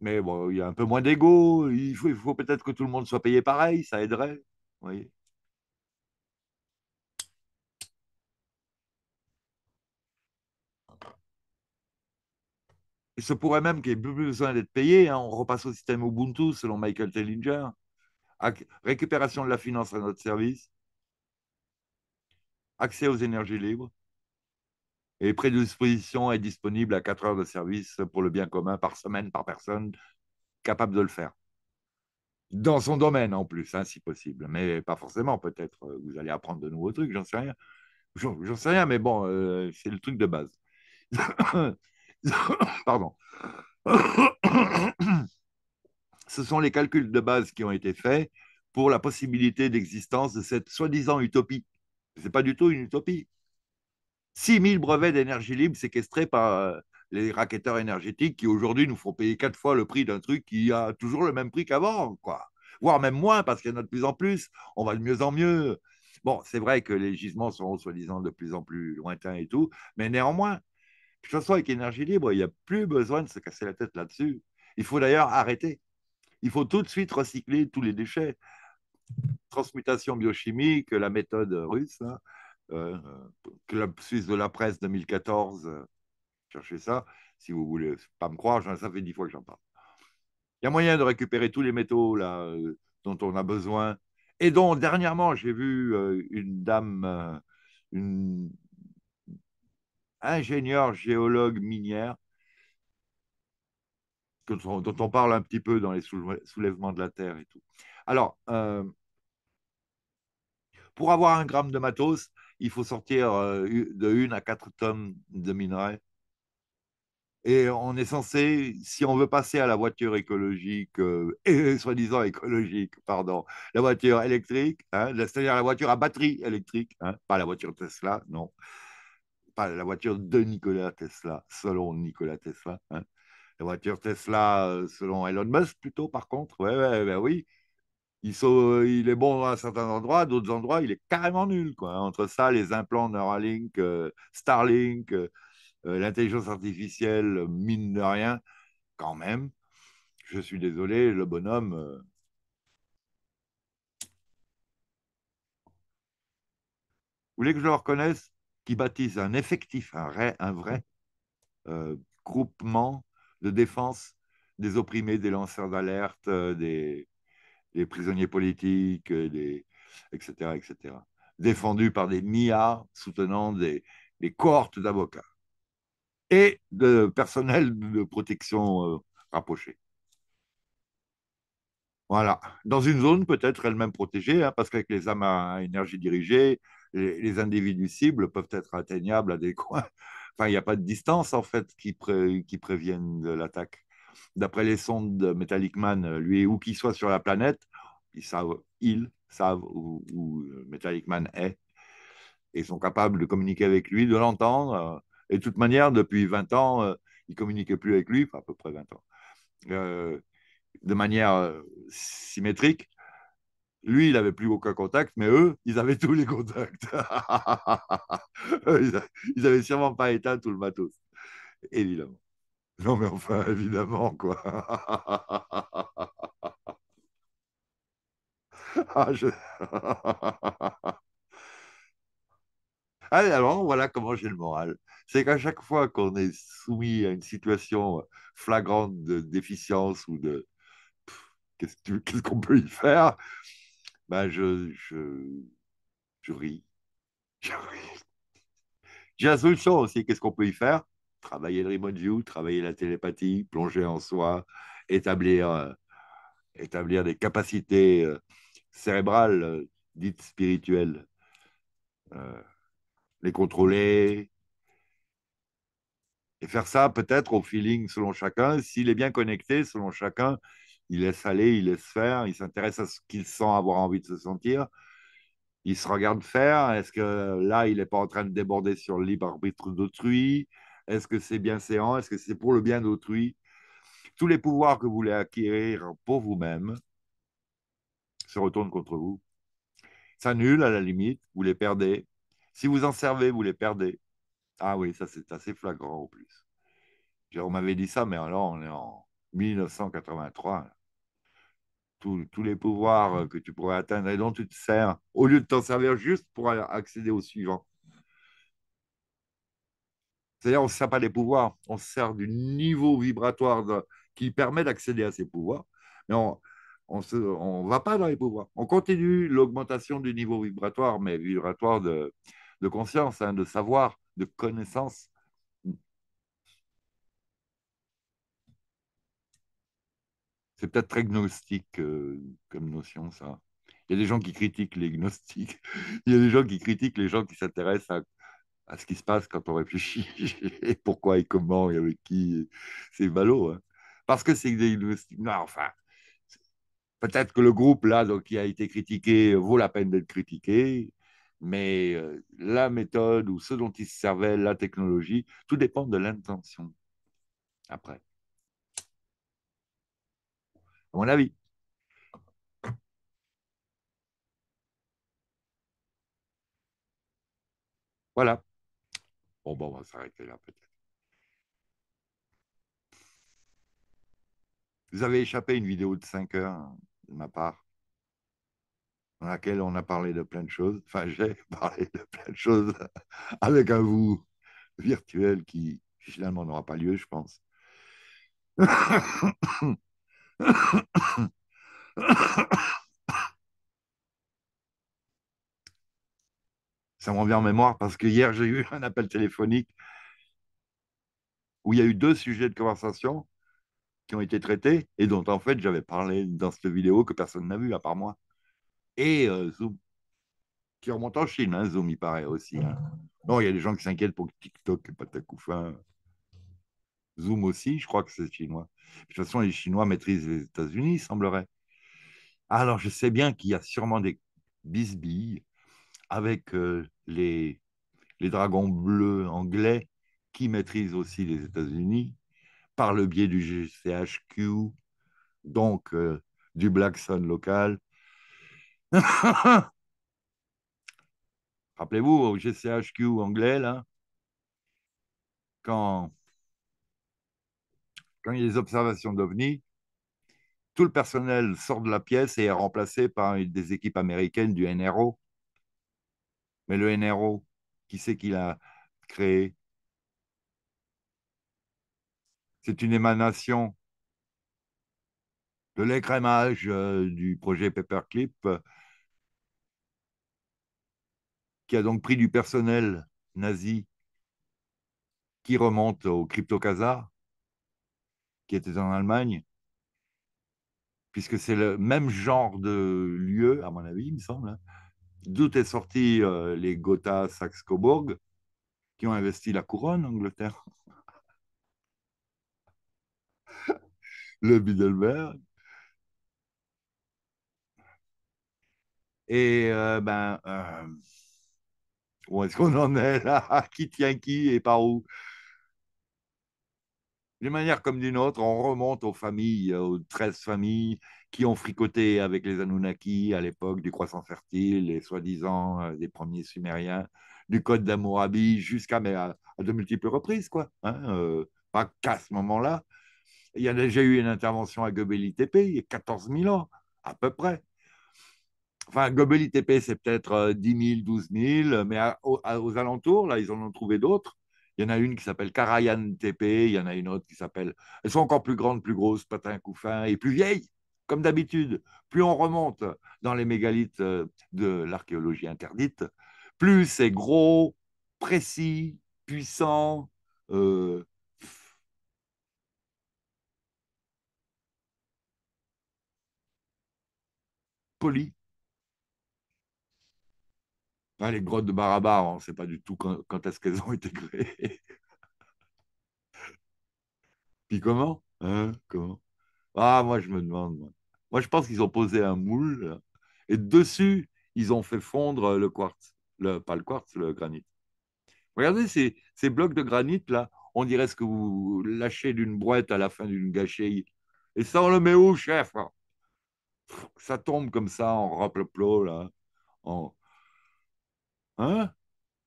Mais bon, il y a un peu moins d'ego, il faut, il faut peut-être que tout le monde soit payé pareil, ça aiderait, vous voyez. Il se pourrait même qu'il n'y ait plus besoin d'être payé. Hein. On repasse au système Ubuntu, selon Michael Tellinger. récupération de la finance à notre service. Accès aux énergies libres. Et prédisposition est disponible à 4 heures de service pour le bien commun par semaine, par personne capable de le faire. Dans son domaine en plus, hein, si possible. Mais pas forcément, peut-être. Euh, vous allez apprendre de nouveaux trucs, j'en sais rien. J'en sais rien, mais bon, euh, c'est le truc de base. Pardon. Ce sont les calculs de base qui ont été faits pour la possibilité d'existence de cette soi-disant utopie. Ce n'est pas du tout une utopie. 6000 brevets d'énergie libre séquestrés par euh, les raquetteurs énergétiques qui aujourd'hui nous font payer quatre fois le prix d'un truc qui a toujours le même prix qu'avant, quoi. Voire même moins, parce qu'il y en a de plus en plus, on va de mieux en mieux. Bon, c'est vrai que les gisements sont soi-disant de plus en plus lointains et tout, mais néanmoins, toute façon, avec énergie libre, il n'y a plus besoin de se casser la tête là-dessus. Il faut d'ailleurs arrêter. Il faut tout de suite recycler tous les déchets. Transmutation biochimique, la méthode russe, hein, euh, Club suisse de la presse 2014, euh, cherchez ça, si vous voulez pas me croire, ça fait dix fois que j'en parle. Il y a moyen de récupérer tous les métaux là, euh, dont on a besoin. Et dont, dernièrement, j'ai vu une dame, une ingénieur géologue minière, dont on parle un petit peu dans les soulèvements de la Terre et tout. Alors, euh, pour avoir un gramme de matos, il faut sortir euh, de 1 à 4 tonnes de minerais. Et on est censé, si on veut passer à la voiture écologique, euh, soi-disant écologique, pardon, la voiture électrique, hein, c'est-à-dire la voiture à batterie électrique, hein, pas la voiture Tesla, non, pas la voiture de Nikola Tesla, selon Nikola Tesla. Hein. La voiture Tesla, euh, selon Elon Musk, plutôt, par contre. Ouais, ben oui. Il, il est bon à certains endroits, d'autres endroits, il est carrément nul. Quoi. Hein. Entre ça, les implants Neuralink, euh, Starlink, euh, l'intelligence artificielle, mine de rien, quand même. Je suis désolé, le bonhomme. Vous voulez que je le reconnaisse qui baptise un effectif, un, vrai, un vrai euh, groupement de défense des opprimés, des lanceurs d'alerte, euh, des, prisonniers politiques, etc., etc. Défendu par des MIA soutenant des, cohortes d'avocats et de personnel de protection euh, rapproché. Voilà. Dans une zone peut-être elle-même protégée, hein, parce qu'avec les âmes à énergie dirigée, les, individus cibles peuvent être atteignables à des coins. Enfin, il n'y a pas de distance en fait qui, prévienne de l'attaque. D'après les sondes de Metallic Man, euh, lui où qu'il soit sur la planète, ils savent, ils savent où, euh, Metallic Man est et sont capables de communiquer avec lui, de l'entendre. Euh. Et de toute manière, depuis 20 ans, ils ne communiquaient plus avec lui, à peu près 20 ans, de manière symétrique. Lui, il n'avait plus aucun contact, mais eux, ils avaient tous les contacts. ils n'avaient sûrement pas éteint tout le matos, évidemment. Non, mais enfin, évidemment, quoi. Ah, Allez, alors voilà comment j'ai le moral. C'est qu'à chaque fois qu'on est soumis à une situation flagrante de déficience ou de qu'est-ce qu'on peut y faire bah, je, je, je ris. J'ai la solution aussi. Qu'est-ce qu'on peut y faire Travailler le remote view, travailler la télépathie, plonger en soi, établir, euh, établir des capacités euh, cérébrales euh, dites spirituelles. les contrôler. Et faire ça peut-être au feeling selon chacun, s'il est bien connecté selon chacun, il laisse aller, il laisse faire, il s'intéresse à ce qu'il sent avoir envie de se sentir, il se regarde faire. Est-ce que là, il n'est pas en train de déborder sur le libre arbitre d'autrui Est-ce que c'est bien séant Est-ce que c'est pour le bien d'autrui Tous les pouvoirs que vous voulez acquérir pour vous-même se retournent contre vous. Ça nulle à la limite, vous les perdez. Si vous en servez, vous les perdez. Ah oui, ça c'est assez flagrant au plus. On m'avait dit ça, mais alors on est en 1983 tous les pouvoirs euh, que tu pourrais atteindre et dont tu te sers, au lieu de t'en servir juste pour accéder au suivant. C'est-à-dire, on ne sert pas des pouvoirs, on sert du niveau vibratoire qui permet d'accéder à ces pouvoirs, mais on ne on va pas dans les pouvoirs. On continue l'augmentation du niveau vibratoire, mais vibratoire de, conscience, hein, de savoir, de connaissance. C'est peut-être très gnostique euh, comme notion, ça. Il y a des gens qui critiquent les gnostiques. Il y a des gens qui critiquent les gens qui s'intéressent à, ce qui se passe quand on réfléchit. et pourquoi et comment et avec qui. C'est ballot. Hein. Parce que c'est des gnostiques. Non, enfin, peut-être que le groupe là donc, qui a été critiqué vaut la peine d'être critiqué. Mais euh, la méthode ou ce dont il se servait, la technologie, tout dépend de l'intention après mon avis. Voilà. Bon, bon, on va s'arrêter là peut-être. Vous avez échappé à une vidéo de 5 heures de ma part, dans laquelle on a parlé de plein de choses. Enfin, j'ai parlé de plein de choses avec un vous virtuel qui finalement n'aura pas lieu, je pense. Ça me revient en mémoire parce que hier, j'ai eu un appel téléphonique où il y a eu deux sujets de conversation qui ont été traités et dont en fait j'avais parlé dans cette vidéo que personne n'a vu à part moi. Et euh, Zoom, qui remonte en Chine, hein, Zoom, il paraît aussi. Hein. Non, il y a des gens qui s'inquiètent pour que TikTok et pas Zoom aussi, je crois que c'est chinois. De toute façon, les Chinois maîtrisent les États-Unis, semblerait. Alors, je sais bien qu'il y a sûrement des bisbilles avec euh, les, les dragons bleus anglais qui maîtrisent aussi les États-Unis par le biais du GCHQ, donc euh, du Black Sun local. Rappelez-vous, au GCHQ anglais, là, quand quand il y a des observations d'OVNI, tout le personnel sort de la pièce et est remplacé par des équipes américaines du NRO. Mais le NRO, qui c'est qu'il a créé C'est une émanation de l'écrémage euh, du projet Paperclip qui a donc pris du personnel nazi qui remonte au crypto qui était en Allemagne, puisque c'est le même genre de lieu, à mon avis, il me semble, hein, d'où est sorti euh, les Gotha Saxe-Cobourg, qui ont investi la couronne en Angleterre. le Bidelberg. Et euh, ben, euh, où est-ce qu'on en est là Qui tient qui et par où d'une manière comme d'une autre, on remonte aux familles, euh, aux 13 familles qui ont fricoté avec les Anunnaki à l'époque du croissant fertile les soi-disant euh, des premiers Sumériens, du code d'Amorabi jusqu'à à, à, de multiples reprises, quoi. Hein, euh, pas qu'à ce moment-là. Il y a déjà eu une intervention à Gobeli Tepe, il y a 14 000 ans, à peu près. Enfin, Gobeli Tepe, c'est peut-être 10 000, 12 000, mais aux alentours, là, ils en ont trouvé d'autres. Il y en a une qui s'appelle Karayan TP, il y en a une autre qui s'appelle. Elles sont encore plus grandes, plus grosses, patin couffin, et plus vieilles, comme d'habitude. Plus on remonte dans les mégalithes euh, de l'archéologie interdite, plus c'est gros, précis, puissant. Euh, poli les grottes de Barabar, on hein, ne sait pas du tout quand, est-ce qu'elles ont été créées. Puis hein, comment Ah, moi, je me demande. Moi, je pense qu'ils ont posé un moule euh, et dessus, ils ont fait fondre euh, le quartz. Le, pas le quartz, le granit. Regardez ces, blocs de granit, là. On dirait ce que vous lâchez d'une brouette à la fin d'une gâchée. Et ça, on le met où, chef Ça tombe comme ça en plot, là. En, Hein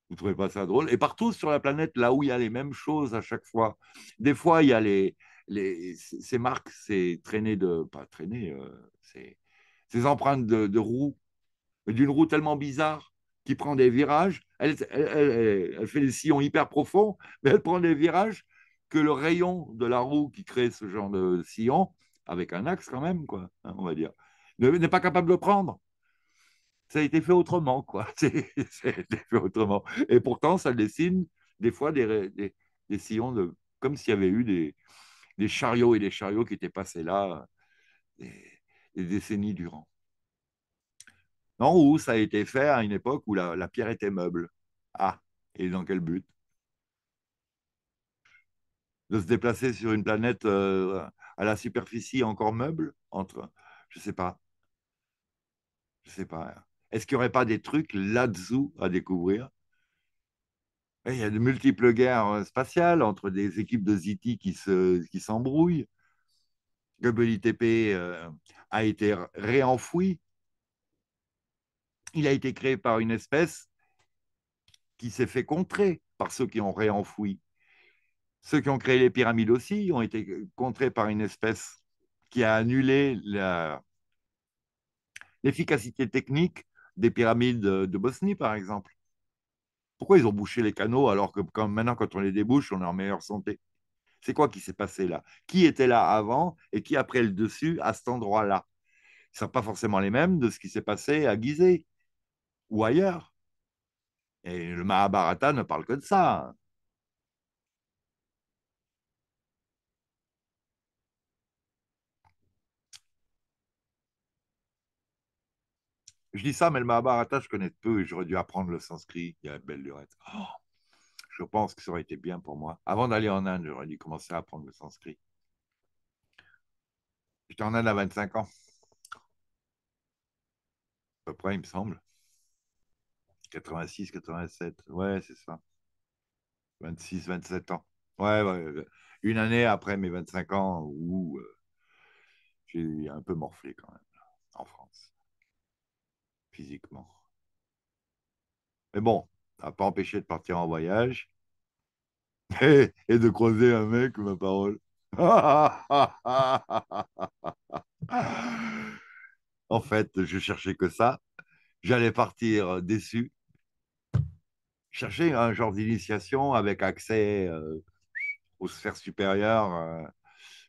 vous ne trouvez pas ça drôle Et partout sur la planète, là où il y a les mêmes choses à chaque fois. Des fois, il y a les, les ces marques, ces traînées de. Pas traînées, euh, ces, empreintes de, de roues, d'une roue tellement bizarre qui prend des virages. Elle, fait des sillons hyper profonds, mais elle prend des virages que le rayon de la roue qui crée ce genre de sillon, avec un axe quand même, quoi, hein, on va dire, n'est pas capable de prendre ça a été fait autrement, quoi. C'est, fait autrement. Et pourtant, ça dessine des fois des, sillons comme s'il y avait eu des, chariots et des chariots qui étaient passés là des, décennies durant. Non, où ça a été fait à une époque où la, pierre était meuble. Ah, et dans quel but De se déplacer sur une planète euh, à la superficie encore meuble entre, Je ne sais pas. Je ne sais pas. Hein. Est-ce qu'il n'y aurait pas des trucs là-dessous à découvrir eh, Il y a de multiples guerres euh, spatiales entre des équipes de Ziti qui s'embrouillent. Se, euh, qui a été réenfoui. Il a été créé par une espèce qui s'est fait contrer par ceux qui ont réenfoui. Ceux qui ont créé les pyramides aussi ont été euh, contrés par une espèce qui a annulé l'efficacité technique des pyramides de Bosnie, par exemple. Pourquoi ils ont bouché les canaux alors que comme maintenant, quand on les débouche, on est en meilleure santé C'est quoi qui s'est passé là Qui était là avant et qui après le dessus à cet endroit-là Ce ne sont pas forcément les mêmes de ce qui s'est passé à Gizeh ou ailleurs. Et le Mahabharata ne parle que de ça. Je dis ça, mais le Mahabharata, je connais peu et j'aurais dû apprendre le sanskrit. Il y a une belle lurette. Oh, je pense que ça aurait été bien pour moi. Avant d'aller en Inde, j'aurais dû commencer à apprendre le sanskrit. J'étais en Inde à 25 ans. À peu près, il me semble. 86, 87. Ouais, c'est ça. 26, 27 ans. Ouais, ouais, une année après mes 25 ans où euh, j'ai un peu morflé quand même en France physiquement. Mais bon, ça n'a pas empêché de partir en voyage et, de croiser un mec, ma parole. en fait, je cherchais que ça. J'allais partir déçu. Chercher un genre d'initiation avec accès euh, aux sphères supérieures. Euh,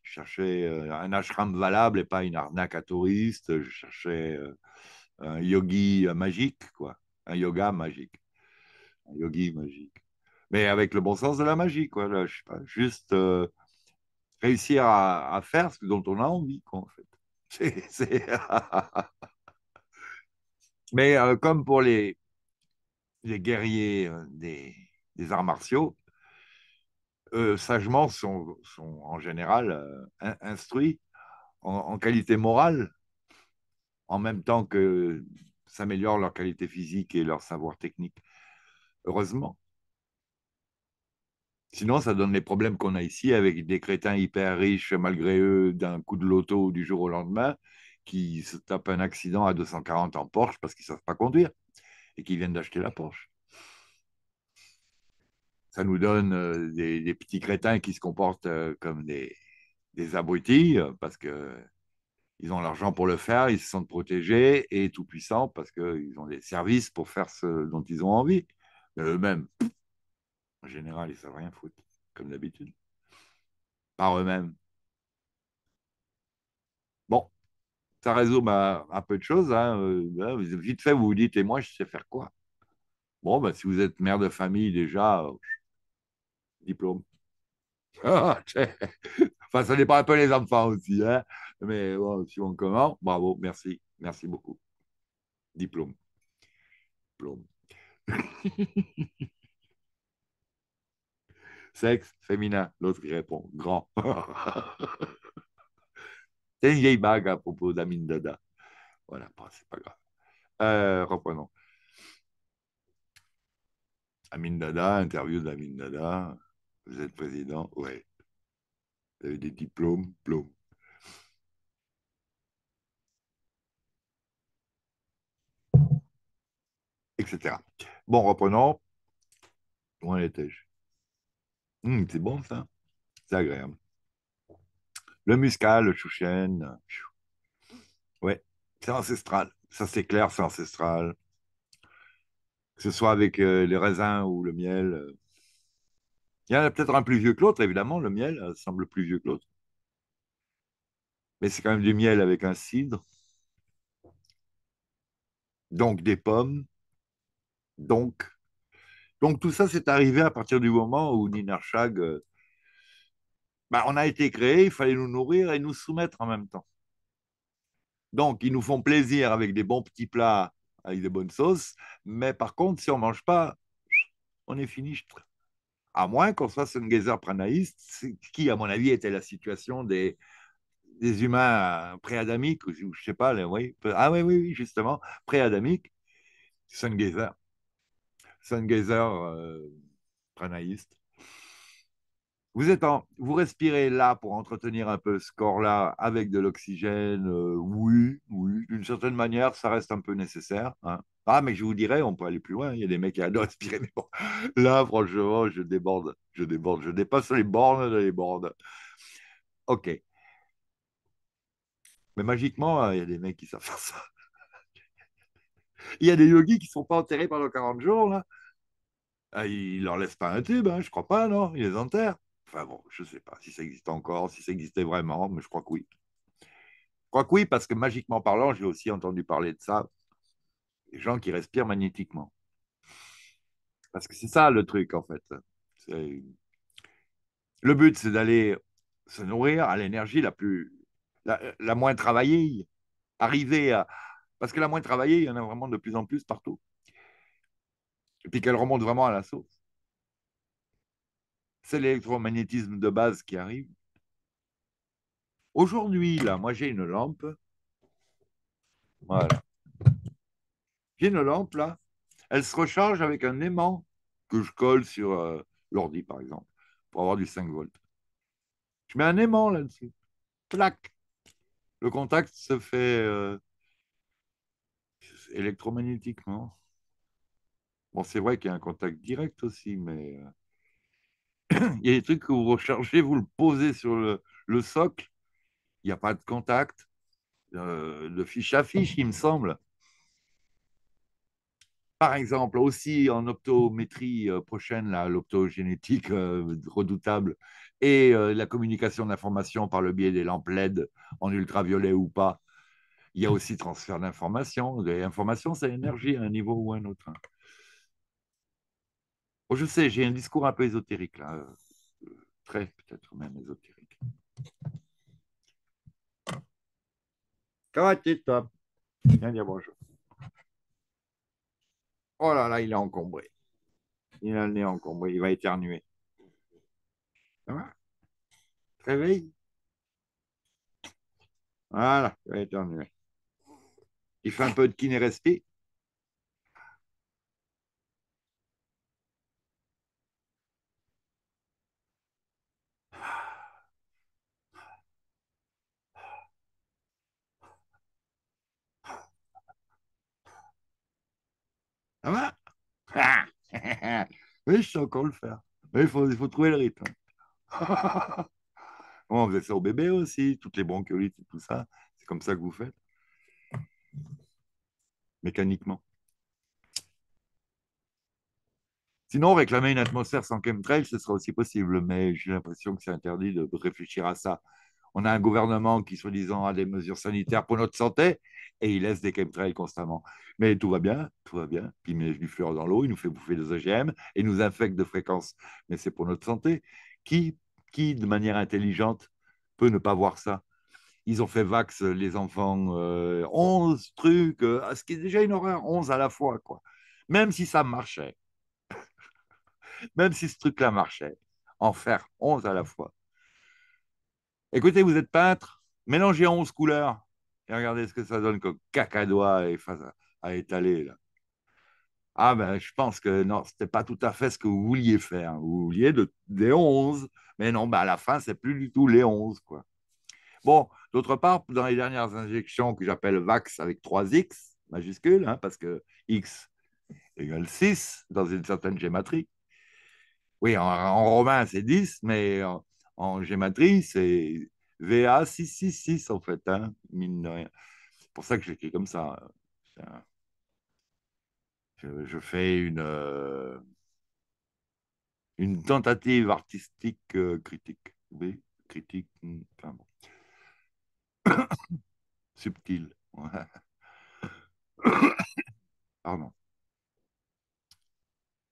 cherchais euh, un ashram valable et pas une arnaque à touristes. Je cherchais un yogi euh, magique, quoi. Un yoga magique. Un yogi magique. Mais avec le bon sens de la magie, quoi. je juste euh, réussir à, faire ce dont on a envie, quoi, en fait. Mais euh, comme pour les, les guerriers des, arts martiaux, sagement sont, sont, en général instruits en qualité morale en même temps que s'améliorent leur qualité physique et leur savoir technique. Heureusement. Sinon, ça donne les problèmes qu'on a ici avec des crétins hyper riches, malgré eux, d'un coup de loto du jour au lendemain, qui se tapent un accident à 240 en Porsche parce qu'ils ne savent pas conduire et qui viennent d'acheter la Porsche. Ça nous donne euh, des, petits crétins qui se comportent euh, comme des, des abrutis euh, parce que ils ont l'argent pour le faire, ils se sentent protégés et tout puissants parce qu'ils ont des services pour faire ce dont ils ont envie. Mais eux-mêmes, en général, ils ne savent rien foutre, comme d'habitude, par eux-mêmes. Bon, ça résout un, peu de choses. Hein, euh, hein, vite fait, vous vous dites, et moi, je sais faire quoi Bon, bah, si vous êtes mère de famille déjà, diplôme. Ah, enfin, ça dépend un peu les enfants aussi. Hein mais bon, oh, si on commence, bravo, merci, merci beaucoup. Diplôme. Diplôme. Sexe féminin, l'autre répond, grand. c'est une vieille bague à propos d'Amin Dada. Voilà, bah, c'est pas grave. Euh, reprenons. Amin Dada, interview d'Amin Dada. Vous êtes président Oui. Vous avez des diplômes Plôme. etc. Bon, reprenons. Où en étais-je hmm, C'est bon, ça. C'est agréable. Le muscat, le chouchen. oui, c'est ancestral. Ça, c'est clair, c'est ancestral. Que ce soit avec euh, les raisins ou le miel. Euh. Il y en a peut-être un plus vieux que l'autre, évidemment. Le miel euh, semble plus vieux que l'autre. Mais c'est quand même du miel avec un cidre. Donc des pommes, donc, donc tout ça, c'est arrivé à partir du moment où Ninarchag, euh, bah, on a été créé, il fallait nous nourrir et nous soumettre en même temps. Donc, ils nous font plaisir avec des bons petits plats, avec des bonnes sauces, mais par contre, si on ne mange pas, on est fini. À moins qu'on soit un pranaïste, qui, à mon avis, était la situation des, humains pré-adamiques, ou je ne sais pas, ah oui, oui, justement, pré-adamiques, Sungazer, euh, pranaïste. Vous êtes en, vous respirez là pour entretenir un peu ce corps-là avec de l'oxygène. Euh, oui, oui, d'une certaine manière, ça reste un peu nécessaire. Hein. Ah, mais je vous dirais, on peut aller plus loin. Il y a des mecs qui adorent respirer, mais bon, là, franchement, je déborde, je déborde, je dépasse les bornes les bornes. Ok. Mais magiquement, euh, il y a des mecs qui savent faire ça. Il y a des yogis qui ne sont pas enterrés pendant 40 jours, là. Ah, ils leur laissent pas un tube, hein, je crois pas, non Ils les enterrent. Enfin bon, je ne sais pas si ça existe encore, si ça existait vraiment, mais je crois que oui. Je crois que oui, parce que magiquement parlant, j'ai aussi entendu parler de ça, des gens qui respirent magnétiquement. Parce que c'est ça le truc, en fait. Le but, c'est d'aller se nourrir à l'énergie la plus, la moins travaillée, arriver à, parce qu'elle a moins travaillé, il y en a vraiment de plus en plus partout. Et puis qu'elle remonte vraiment à la sauce. C'est l'électromagnétisme de base qui arrive. Aujourd'hui, là, moi j'ai une lampe. Voilà. J'ai une lampe là. Elle se recharge avec un aimant que je colle sur euh, l'ordi, par exemple, pour avoir du 5 volts. Je mets un aimant là-dessus. Plac. Le contact se fait euh, électromagnétiquement. Bon, c'est vrai qu'il y a un contact direct aussi, mais euh, il y a des trucs que vous rechargez, vous le posez sur le, socle, il n'y a pas de contact, euh, de fiche à fiche, il me semble. Par exemple, aussi en optométrie euh, prochaine, l'optogénétique euh, redoutable et la communication d'informations par le biais des lampes LED en ultraviolet ou pas, il y a aussi transfert d'informations. L'information, c'est l'énergie à un niveau ou un autre. Hein. Oh, je sais, j'ai un discours un peu ésotérique là, euh, très peut-être même ésotérique. Comment top. Viens dire bonjour. Oh là là, il est encombré. Il a le nez encombré, il va éternuer. Ça va réveille Voilà, il va éternuer. Il fait un peu de kiné-respi. Ça va ah. Oui, je sais encore le faire. il faut, il faut trouver le rythme. on faisait ça au bébé aussi, toutes les bronchiolites et tout ça. C'est comme ça que vous faites mécaniquement. Sinon, réclamer une atmosphère sans chemtrails ce serait aussi possible, mais j'ai l'impression que c'est interdit de réfléchir à ça. On a un gouvernement qui, soi-disant, a des mesures sanitaires pour notre santé et il laisse des chemtrails constamment. Mais tout va bien, tout va bien. Puis il met du fleur dans l'eau, il nous fait bouffer des OGM et nous infecte de fréquences. Mais c'est pour notre santé. Qui, qui, de manière intelligente, peut ne pas voir ça ils ont fait vax euh, les enfants, 11 euh, trucs, euh, ce qui est déjà une horreur, 11 à la fois, quoi. Même si ça marchait, même si ce truc-là marchait, en faire 11 à la fois. Écoutez, vous êtes peintre, mélangez 11 couleurs et regardez ce que ça donne comme cacadois et à, étaler, là. Ah ben, je pense que non, c'était pas tout à fait ce que vous vouliez faire. Vous vouliez de, des 11, mais non, ben à la fin, c'est plus du tout les 11, quoi. Bon, D'autre part, dans les dernières injections que j'appelle VAX avec 3X majuscule, hein, parce que X égale 6 dans une certaine gématrie. Oui, en, romain, c'est 10, mais en, gématrie, c'est VA666 en fait, hein, mine de rien. C'est pour ça que j'écris comme ça. Je, fais une, euh, tentative artistique euh, critique. critique. Hmm, enfin, Subtil. Pardon.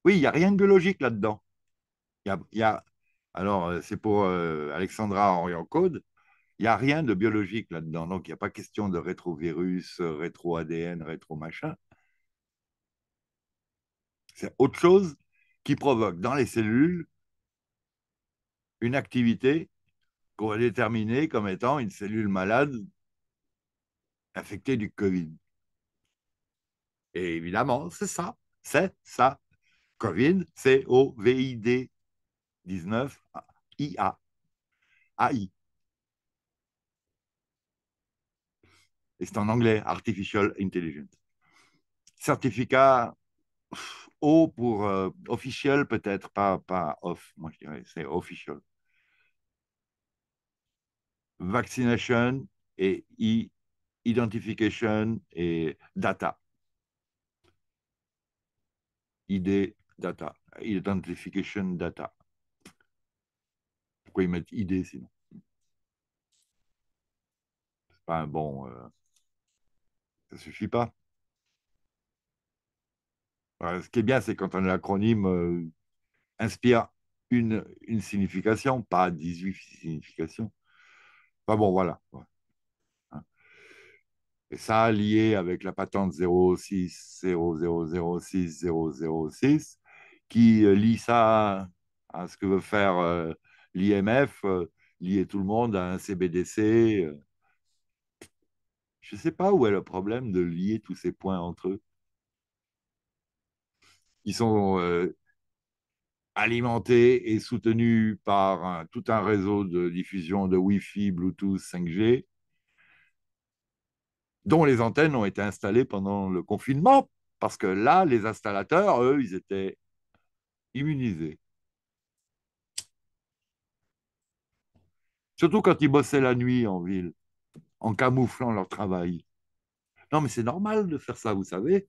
Oui, il n'y a rien de biologique là-dedans. alors, euh, c'est pour euh, Alexandra Orient-Code, il n'y a rien de biologique là-dedans. Donc, il n'y a pas question de rétrovirus, euh, rétro-ADN, rétro-machin. C'est autre chose qui provoque dans les cellules une activité qu'on va déterminer comme étant une cellule malade affectée du Covid. Et évidemment, c'est ça, c'est ça. Covid, c O-V-I-D 19 a AI. Et c'est en anglais, Artificial Intelligence. Certificat O pour euh, official, peut-être, pas, pas off, moi je dirais, c'est official vaccination et identification et data. ID data, identification data. Pourquoi ils mettent ID sinon C'est pas un bon. Euh, ça suffit pas. ce qui est bien, c'est quand un a euh, inspire une, une signification, pas 18 significations bon, voilà. Hein. Et ça, lié avec la patente 06 qui euh, lie ça à ce que veut faire euh, l'IMF, euh, lier tout le monde à un CBDC. Je ne sais pas où est le problème de lier tous ces points entre eux. Ils sont alimenté et soutenu par tout un réseau de diffusion de Wi-Fi, Bluetooth, 5G, dont les antennes ont été installées pendant le confinement, parce que là, les installateurs, eux, ils étaient immunisés. Surtout quand ils bossaient la nuit en ville, en camouflant leur travail. Non, mais c'est normal de faire ça, vous savez.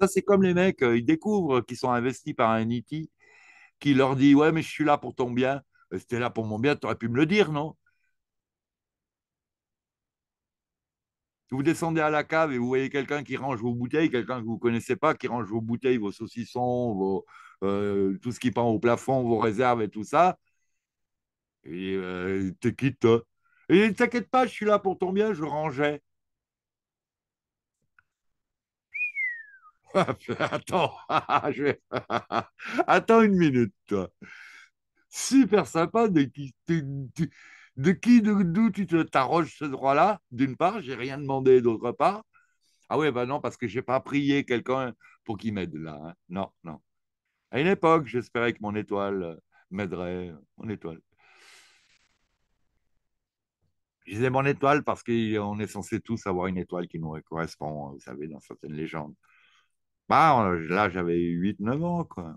Ça, c'est comme les mecs, euh, ils découvrent qu'ils sont investis par un IT e qui leur dit Ouais, mais je suis là pour ton bien. C'était là pour mon bien, tu aurais pu me le dire, non Vous descendez à la cave et vous voyez quelqu'un qui range vos bouteilles, quelqu'un que vous ne connaissez pas, qui range vos bouteilles, vos saucissons, euh, tout ce qui pend au plafond, vos réserves et tout ça. Et il euh, te quitte. Et ne t'inquiète pas, je suis là pour ton bien, je rangeais. Attends, Attends une minute, toi. Super sympa de qui, de, de qui, d'où tu te t'arroges ce droit-là. D'une part, j'ai rien demandé. D'autre part, ah ouais, bah non, parce que j'ai pas prié quelqu'un pour qu'il m'aide là. Hein. Non, non. À une époque, j'espérais que mon étoile m'aiderait, mon étoile. Je disais mon étoile parce qu'on est censé tous avoir une étoile qui nous correspond, vous savez, dans certaines légendes. Bah, là, j'avais 8-9 ans, quoi.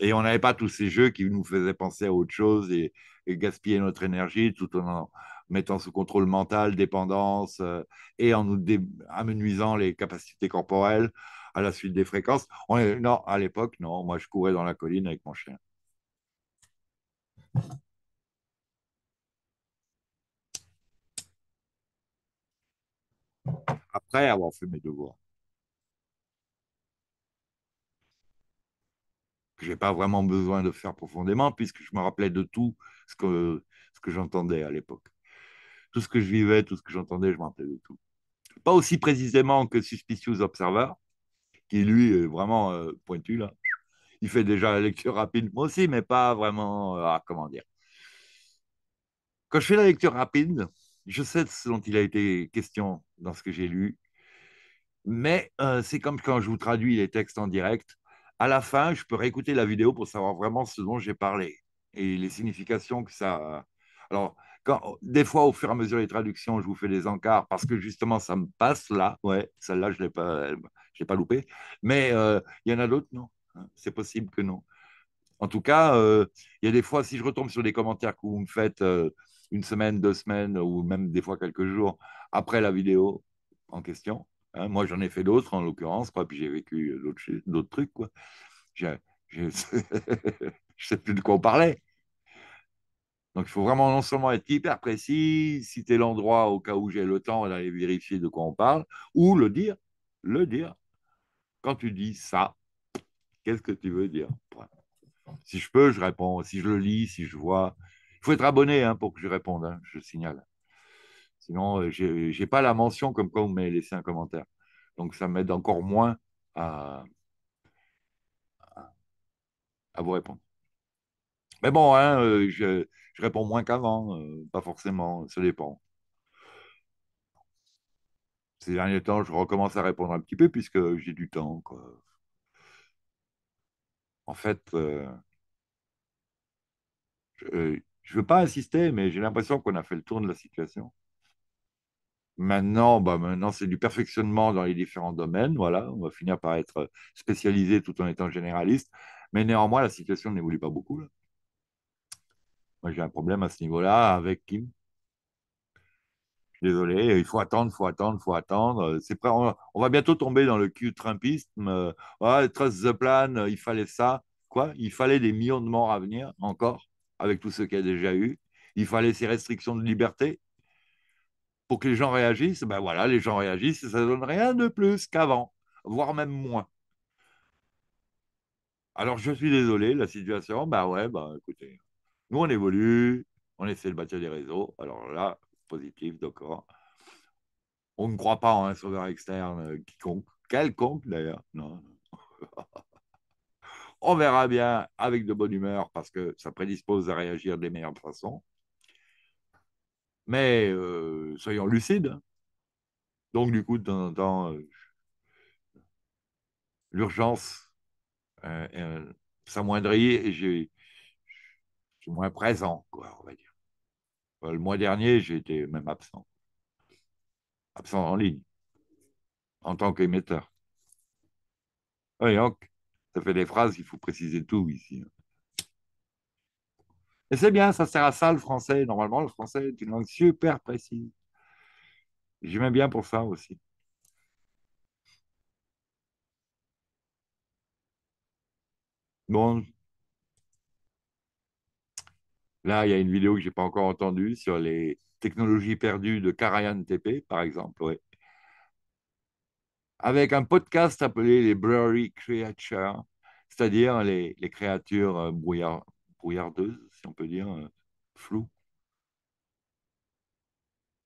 Et on n'avait pas tous ces jeux qui nous faisaient penser à autre chose et, gaspiller notre énergie tout en mettant sous contrôle mental, dépendance euh, et en nous amenuisant les capacités corporelles à la suite des fréquences. Non, à l'époque, non. Moi, je courais dans la colline avec mon chien. après avoir fait mes devoirs. je n'ai pas vraiment besoin de faire profondément, puisque je me rappelais de tout ce que, ce que j'entendais à l'époque. Tout ce que je vivais, tout ce que j'entendais, je me rappelais de tout. Pas aussi précisément que Suspicious Observer, qui lui est vraiment euh, pointu là. Il fait déjà la lecture rapide, moi aussi, mais pas vraiment, euh, ah, comment dire. Quand je fais la lecture rapide, je sais ce dont il a été question dans ce que j'ai lu, mais euh, c'est comme quand je vous traduis les textes en direct. À la fin, je peux réécouter la vidéo pour savoir vraiment ce dont j'ai parlé et les significations que ça. Alors, quand, des fois, au fur et à mesure des traductions, je vous fais des encarts parce que justement, ça me passe là. Ouais, celle-là, je ne l'ai pas, pas loupée. Mais euh, il y en a d'autres, non. Hein, c'est possible que non. En tout cas, euh, il y a des fois, si je retombe sur des commentaires que vous me faites une semaine, deux semaines ou même des fois quelques jours après la vidéo en question. Hein. moi, j'en ai fait d'autres en l'occurrence, quoi, puis j'ai vécu d'autres trucs. Quoi. ne sais plus de quoi on parlait. Donc, il faut vraiment non seulement être hyper précis, citer l'endroit au cas où j'ai le temps d'aller vérifier de quoi on parle, ou le dire. Le dire. Quand tu dis ça, qu'est-ce que tu veux dire Si je peux, je réponds. Si je le lis, si je vois, il faut être abonné hein, pour que je réponde, hein, je signale. Sinon, euh, je n'ai pas la mention comme quoi vous m'avez laissé un commentaire. Donc, ça m'aide encore moins à, vous répondre. Mais bon, hein, euh, je, réponds moins qu'avant, euh, pas forcément, ça dépend. Ces derniers temps, je recommence à répondre un petit peu puisque j'ai du temps. En fait, je ne veux pas insister, mais j'ai l'impression qu'on a fait le tour de la situation. Maintenant, bah maintenant c'est du perfectionnement dans les différents domaines. Voilà, on va finir par être spécialisé tout en étant généraliste. Mais néanmoins, la situation n'évolue pas beaucoup. Moi, j'ai un problème à ce niveau-là avec Kim. désolé, il faut attendre, il faut attendre, il faut attendre. C'est on, va bientôt tomber dans le cul trumpisme. Euh, ah, trust the plan, il fallait ça. Quoi Il fallait des millions de morts à venir encore avec tout ce qu'il y a déjà eu. Il fallait ces restrictions de liberté pour que les gens réagissent. Ben voilà, les gens réagissent et ça donne rien de plus qu'avant, voire même moins. Alors je suis désolé, la situation, ben ouais, ben écoutez, nous on évolue, on essaie de bâtir des réseaux. Alors là, positif, d'accord. On ne croit pas en un sauveur externe euh, quiconque, quelconque d'ailleurs. Non. on verra bien avec de bonne humeur parce que ça prédispose à réagir des meilleures façons. Mais euh, soyons lucides. Donc, du coup, de temps en temps, euh, l'urgence euh, s'amoindrit et je suis moins présent, quoi, on va dire. le mois dernier, j'ai été même absent. Absent en ligne, en tant qu'émetteur. Ça fait des phrases qu'il faut préciser tout ici. Et c'est bien, ça sert à ça le français. Normalement, le français est une langue super précise. J'aime bien pour ça aussi. Bon. Là, il y a une vidéo que je n'ai pas encore entendue sur les technologies perdues de Karayan TP, par exemple. Ouais avec un podcast appelé les Brewery Creatures, c'est-à-dire les, créatures euh, brouillard, brouillardeuses, si on peut dire, euh, floues.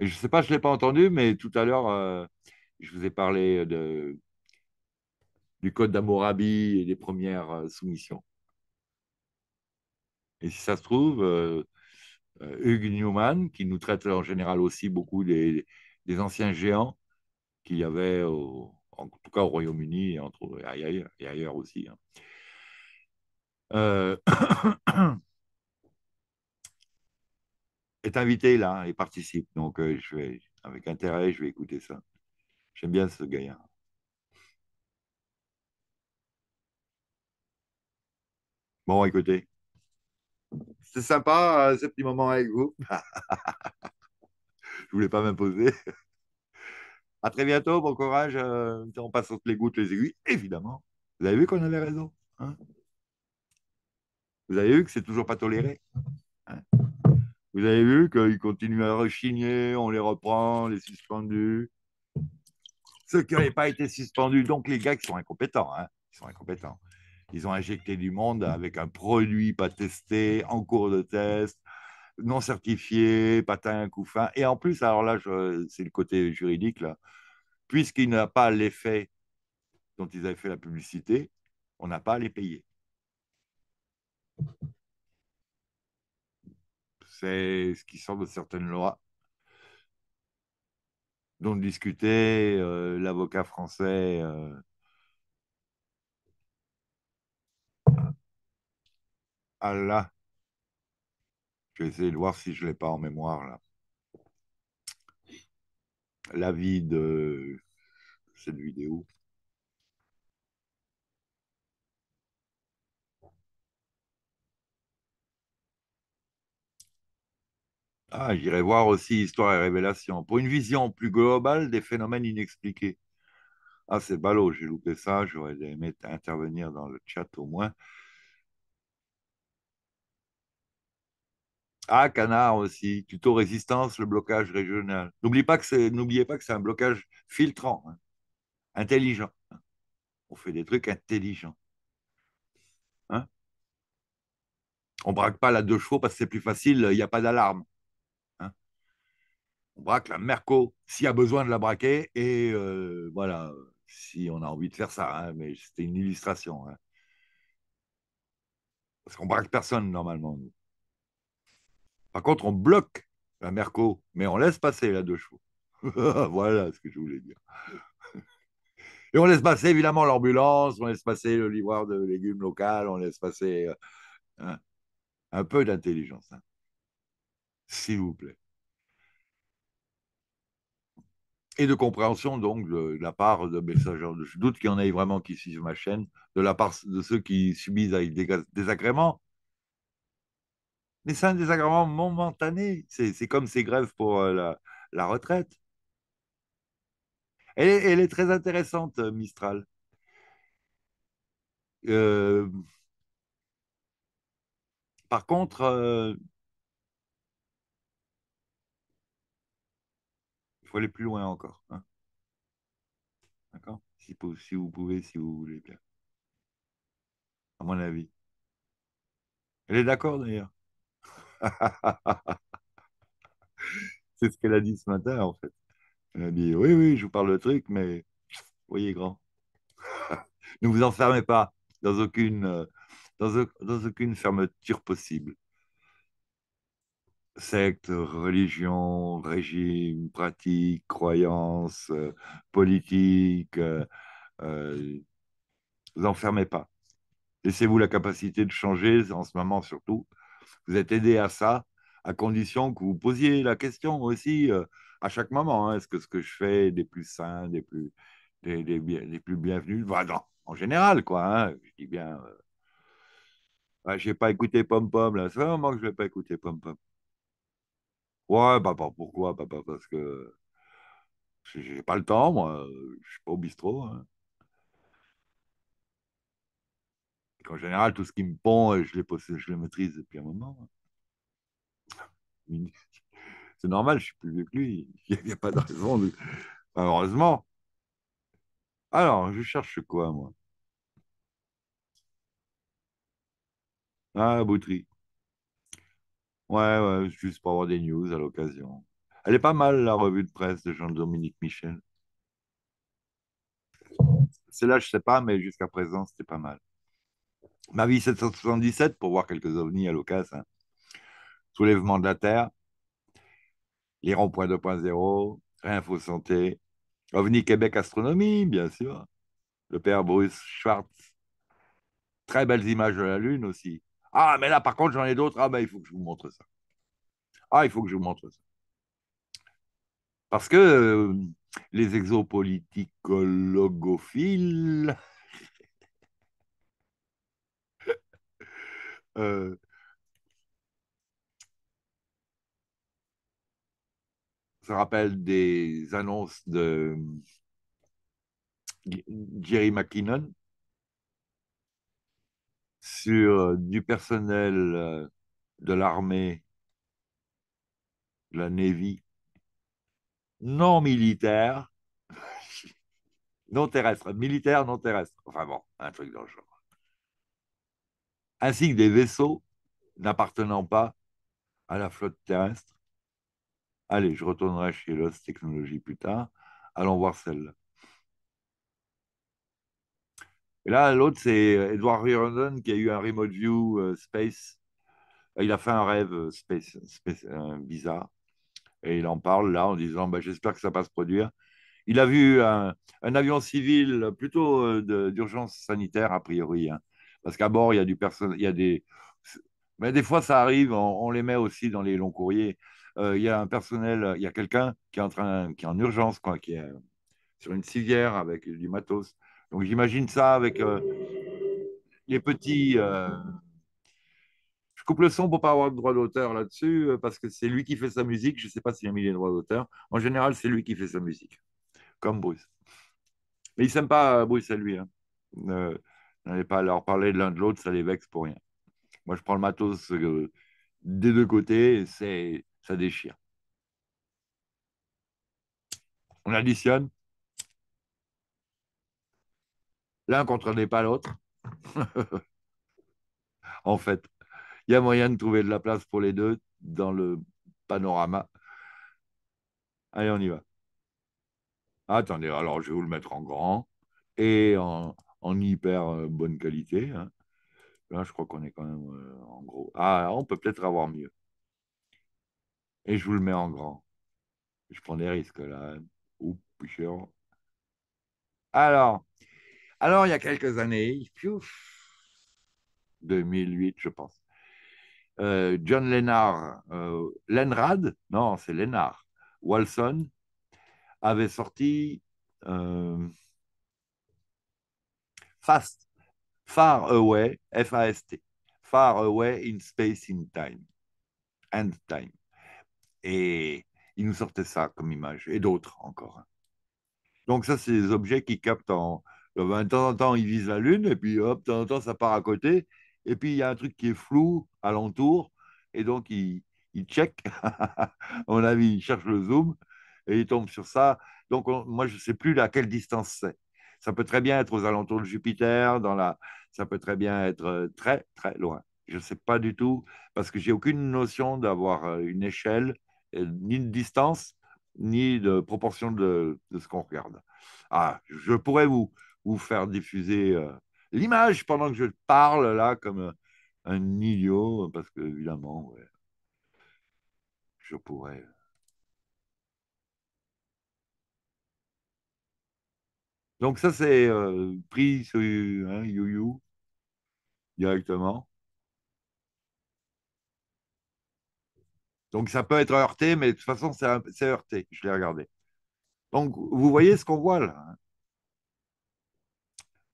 Et je ne sais pas, je ne l'ai pas entendu, mais tout à l'heure, euh, je vous ai parlé de, du code d'Amorabi et des premières soumissions. Et si ça se trouve, Hugues Newman, qui nous traite en général aussi beaucoup des, des anciens géants qu'il y avait au, en tout cas au Royaume-Uni et, ailleurs, aussi. Hein. Euh, est invité là hein, et participe. Donc, euh, je vais, avec intérêt, je vais écouter ça. J'aime bien ce gaillard. Bon, écoutez, c'est sympa euh, ce petit moment avec vous. je ne voulais pas m'imposer. À très bientôt, bon courage. Euh, on passe entre les gouttes, les aiguilles, évidemment. Vous avez vu qu'on avait raison. Hein Vous avez vu que c'est toujours pas toléré. Hein Vous avez vu qu'ils continuent à rechigner, on les reprend, les suspendus. Ceux qui n'avaient pas été suspendus, donc les gars qui sont incompétents. ils hein, sont incompétents. Ils ont injecté du monde avec un produit pas testé, en cours de test, non certifié, patin, fin. Et en plus, alors là, c'est le côté juridique, là, puisqu'il n'a pas l'effet dont ils avaient fait la publicité, on n'a pas à les payer. C'est ce qui sort de certaines lois dont discutait euh, l'avocat français. Allah euh, je vais essayer de voir si je ne l'ai pas en mémoire là. L'avis de cette vidéo. Ah, j'irai voir aussi Histoire et Révélation. Pour une vision plus globale des phénomènes inexpliqués. Ah, c'est ballot, j'ai loupé ça, j'aurais aimé intervenir dans le chat au moins. Ah, canard aussi, tuto résistance, le blocage régional. N'oubliez pas que c'est, n'oubliez pas que c'est un blocage filtrant, hein. intelligent. On fait des trucs intelligents. Hein on braque pas la deux chevaux parce que c'est plus facile, il n'y a pas d'alarme. Hein on braque la Merco s'il y a besoin de la braquer et euh, voilà, si on a envie de faire ça. Hein, mais c'était une illustration. Hein. Parce qu'on braque personne normalement, nous. Par contre, on bloque la Merco, mais on laisse passer la deux chevaux. voilà ce que je voulais dire. Et on laisse passer évidemment l'ambulance, on laisse passer le livreur de légumes local, on laisse passer euh, hein, un peu d'intelligence. Hein. S'il vous plaît. Et de compréhension, donc, de, la part de messagers. Je doute qu'il y en ait vraiment qui suivent ma chaîne, de la part de ceux qui subissent des désagréments, mais c'est un désagrément momentané. C'est comme ces grèves pour euh, la, retraite. Elle est, très intéressante, euh, Mistral. Euh, par contre, il faut aller plus loin encore. Hein. D'accord si, si vous pouvez, si vous voulez bien. À mon avis. Elle est d'accord d'ailleurs. c'est ce qu'elle a dit ce matin, en fait. Elle a dit Oui, oui, je vous parle de truc, mais voyez grand. ne vous enfermez pas dans aucune, euh, dans, aucune fermeture possible. Secte, religion, régime, pratique, croyance, euh, politique, euh, vous enfermez pas. Laissez-vous la capacité de changer, en ce moment surtout, vous êtes aidé à ça, à condition que vous posiez la question aussi euh, à chaque moment. Hein. Est-ce que ce que je fais est des plus sains, des plus, plus bienvenus bah, En général, quoi. Hein. je dis bien. Euh, je n'ai pas écouté Pom Pom, là. C'est vraiment que je n'ai pas écouté Pom Pom. Ouais, papa, bah, bah, pourquoi, papa Parce que j'ai pas le temps, moi. Je suis pas au bistrot. Hein. en général, tout ce qui me pond, euh, je, possède, le maîtrise depuis un moment. C'est normal, je suis plus vieux que lui. Il n'y a, pas de raison. heureusement Malheureusement. Alors, je cherche quoi, moi Ah, Boutry. Ouais, ouais, juste pour avoir des news à l'occasion. Elle est pas mal, la revue de presse de Jean-Dominique Michel. C'est là, je sais pas, mais jusqu'à présent, c'était pas mal. Ma vie 777 pour voir quelques ovnis à l'occasion. Hein. Soulèvement de la Terre, les ronds-points Réinfo Santé, OVNI Québec Astronomie, bien sûr, le père Bruce Schwartz. Très belles images de la Lune aussi. Ah, mais là, par contre, j'en ai d'autres. Ah, ben, il faut que je vous montre ça. Ah, il faut que je vous montre ça. Parce que euh, les exopoliticologophiles ça euh, rappelle des annonces de Jerry McKinnon sur du personnel euh, de l'armée, de la Navy, non militaire, non terrestre, militaire non terrestre, enfin bon, un truc dans le genre ainsi que des vaisseaux n'appartenant pas à la flotte terrestre. Allez, je retournerai chez Lost technologie plus tard. Allons voir celle-là. Et là, l'autre, c'est Edward Riordan qui a eu un Remote View euh, Space. Il a fait un rêve euh, space, euh, bizarre. Et il en parle là en disant bah, J'espère que ça va se produire. Il a vu un, avion civil plutôt d'urgence sanitaire, a priori, hein. Parce qu'à bord, il y a du personnel, il y a des. Mais des fois, ça arrive, on, les met aussi dans les longs courriers. Euh, il y a un personnel, il y a quelqu'un qui est en train, qui est en urgence, quoi, qui est sur une civière avec du matos. Donc j'imagine ça avec euh, les petits. Euh, je coupe le son pour pas avoir de droit d'auteur là-dessus parce que c'est lui qui fait sa musique. Je ne sais pas s'il a mis les droits d'auteur. En général, c'est lui qui fait sa musique, comme Bruce. Mais il s'aime pas Bruce à lui. Hein. N'allez pas leur parler de l'un de l'autre, ça les vexe pour rien. Moi, je prends le matos euh, des deux côtés, c'est ça déchire. On additionne. L'un n'est pas l'autre. en fait, il y a moyen de trouver de la place pour les deux dans le panorama. Allez, on y va. Attendez, alors je vais vous le mettre en grand et en, en hyper euh, bonne qualité. Hein. Là, je crois qu'on est quand même euh, en gros. Ah, on peut peut-être avoir mieux. Et je vous le mets en grand. Je prends des risques là. Oups, Alors, alors, il y a quelques années, 2008, je pense, euh, John Lennard, Lenrad, non, c'est Lennard, Walson, avait sorti euh, fast, far away, F-A-S-T, far away in space, in time, and time. Et il nous sortait ça comme image, et d'autres encore. Donc ça, c'est des objets qui captent en... De temps en temps, ils visent la Lune, et puis hop, de temps en temps, ça part à côté, et puis il y a un truc qui est flou alentour, et donc ils il check, à mon avis, il cherche le zoom, et il tombe sur ça. Donc moi, je ne sais plus à quelle distance c'est. Ça peut très bien être aux alentours de Jupiter, dans la... ça peut très bien être euh, très, très loin. Je ne sais pas du tout, parce que j'ai aucune notion d'avoir euh, une échelle, euh, ni de distance, ni de proportion de, ce qu'on regarde. Ah, je pourrais vous, vous faire diffuser l'image pendant que je parle, là, comme un idiot, parce que, évidemment, je pourrais. Donc ça, c'est euh, pris sur hein, you directement. Donc ça peut être heurté, mais de toute façon, c'est heurté. Je l'ai regardé. Donc vous voyez ce qu'on voit là.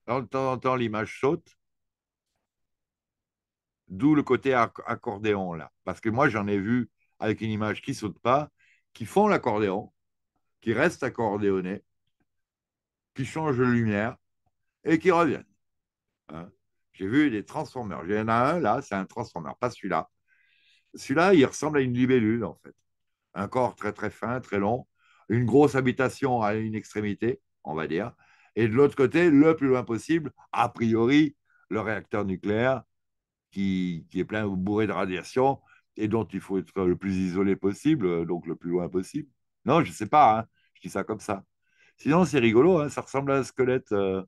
Hein. de temps en temps, l'image saute. D'où le côté accordéon là. Parce que moi, j'en ai vu avec une image qui saute pas, qui font l'accordéon, qui reste accordéonnés qui changent de lumière et qui reviennent. Hein. J'ai vu des transformeurs. Il y en un là, c'est un transformeur, pas celui-là. Celui-là, il ressemble à une libellule en fait. Un corps très très fin, très long, une grosse habitation à une extrémité, on va dire, et de l'autre côté, le plus loin possible, a priori, le réacteur nucléaire qui, est plein bourré de radiation et dont il faut être le plus isolé possible, donc le plus loin possible. Non, je ne sais pas, hein. je dis ça comme ça. Sinon, c'est rigolo, hein, ça ressemble à un squelette. Euh,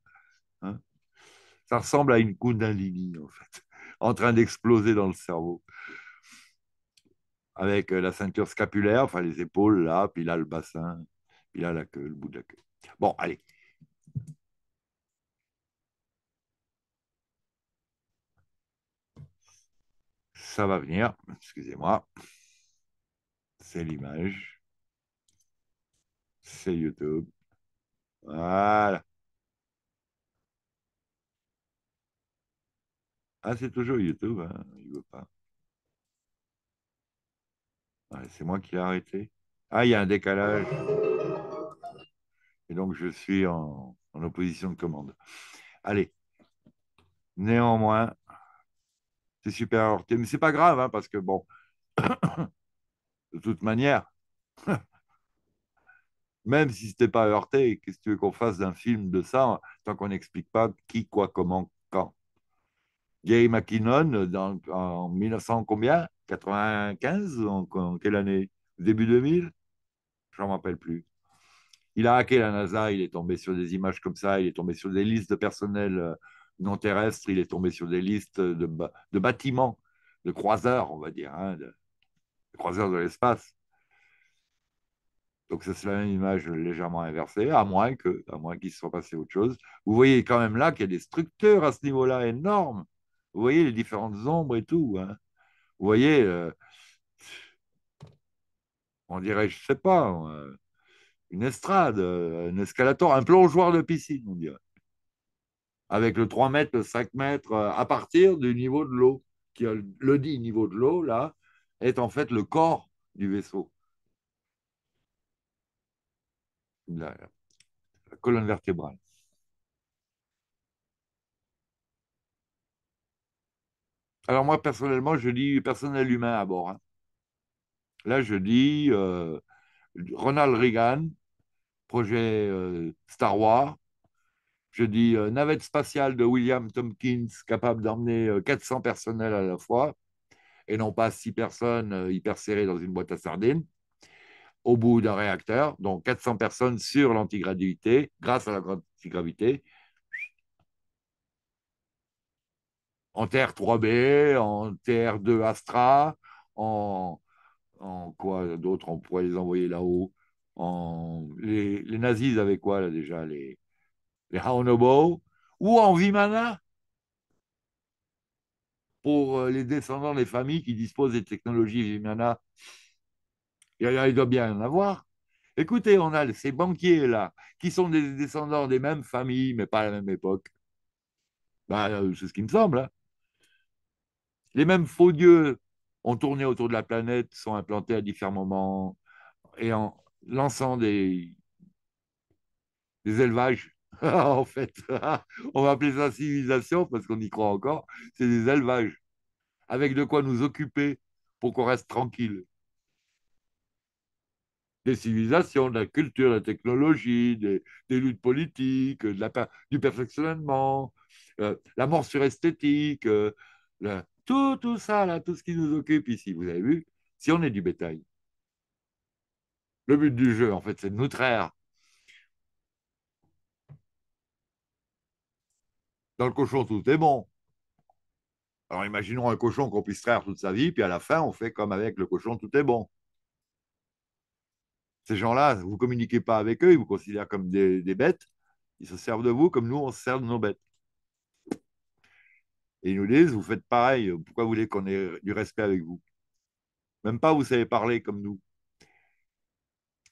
hein. ça ressemble à une Kundalini, en fait, en train d'exploser dans le cerveau. Avec euh, la ceinture scapulaire, enfin les épaules là, puis là le bassin, puis là la queue, le bout de la queue. Bon, allez. ça va venir. Excusez-moi. C'est l'image. C'est YouTube. Voilà. Ah, c'est toujours YouTube, hein il veut pas. c'est moi qui l'ai arrêté. Ah, il y a un décalage. Et donc, je suis en, opposition de commande. Allez. Néanmoins, c'est super heurté. Mais c'est pas grave, hein, parce que bon, de toute manière, même si n'était pas heurté, qu'est-ce que tu veux qu'on fasse d'un film de ça hein, tant qu'on n'explique pas qui, quoi, comment, quand Gary McKinnon, dans, en 1900 combien 95 en, quelle année Début 2000 Je ne m'en rappelle plus. Il a hacké la NASA, il est tombé sur des images comme ça, il est tombé sur des listes de personnel euh, non terrestre, il est tombé sur des listes de, bâtiments, de croiseurs, on va dire, hein, de croiseurs de l'espace. Donc, c'est la même image légèrement inversée, à moins que, qu'il se soit passé autre chose. Vous voyez quand même là qu'il y a des structures à ce niveau-là énormes. Vous voyez les différentes ombres et tout. Hein. Vous voyez, euh, on dirait, je ne sais pas, euh, une estrade, euh, un escalator, un plongeoir de piscine, on dirait. Avec le 3 mètres, le 5 mètres, à partir du niveau de l'eau, qui le dit niveau de l'eau, là, est en fait le corps du vaisseau. la, colonne vertébrale. Alors moi, personnellement, je dis personnel humain à bord. Hein. Là, je dis euh, Ronald Reagan, projet euh, Star Wars. Je dis euh, navette spatiale de William Tompkins, capable d'emmener 400 personnels à la fois, et non pas 6 personnes hyper serrées dans une boîte à sardines au bout d'un réacteur, donc 400 personnes sur l'antigravité, grâce à la l'antigravité, en TR-3B, en TR-2 Astra, en, quoi d'autres on pourrait les envoyer là-haut en, les, nazis avaient quoi là déjà Les, les ou en Vimana pour euh, les descendants des familles qui disposent des technologies Vimana il doit bien en avoir. Écoutez, on a ces banquiers-là, qui sont des descendants des mêmes familles, mais pas à la même époque. Bah, euh, c'est ce qui me semble. Hein. Les mêmes faux dieux ont tourné autour de la planète, sont implantés à différents moments, et en lançant des, des élevages, en fait, on va appeler ça civilisation, parce qu'on y croit encore, c'est des élevages, avec de quoi nous occuper pour qu'on reste tranquille des civilisations, de la culture, de la technologie, des, luttes politiques, de la, du perfectionnement, euh, la morsure esthétique, euh, tout, tout ça, là, tout ce qui nous occupe ici, vous avez vu, si on est du bétail. Le but du jeu, en fait, c'est de nous traire. Dans le cochon, tout est bon. Alors imaginons un cochon qu'on puisse traire toute sa vie, puis à la fin, on fait comme avec le cochon, tout est bon. Ces gens-là, vous ne communiquez pas avec eux, ils vous considèrent comme des, bêtes. Ils se servent de vous comme nous, on se sert de nos bêtes. Et ils nous disent, vous faites pareil, pourquoi vous voulez qu'on ait du respect avec vous Même pas, vous savez parler comme nous.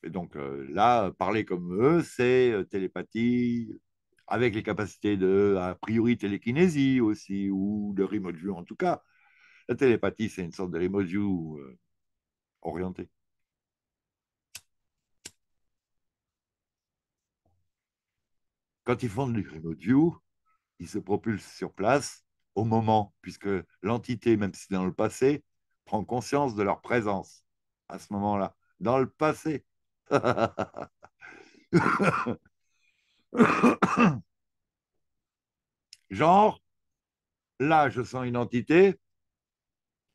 Et donc euh, là, parler comme eux, c'est euh, télépathie, avec les capacités de, a priori, télékinésie aussi, ou de remote view en tout cas. La télépathie, c'est une sorte de remote euh, view orientée. Quand ils font du remote view, ils se propulsent sur place au moment, puisque l'entité, même si dans le passé, prend conscience de leur présence à ce moment-là, dans le passé. Genre, là, je sens une entité,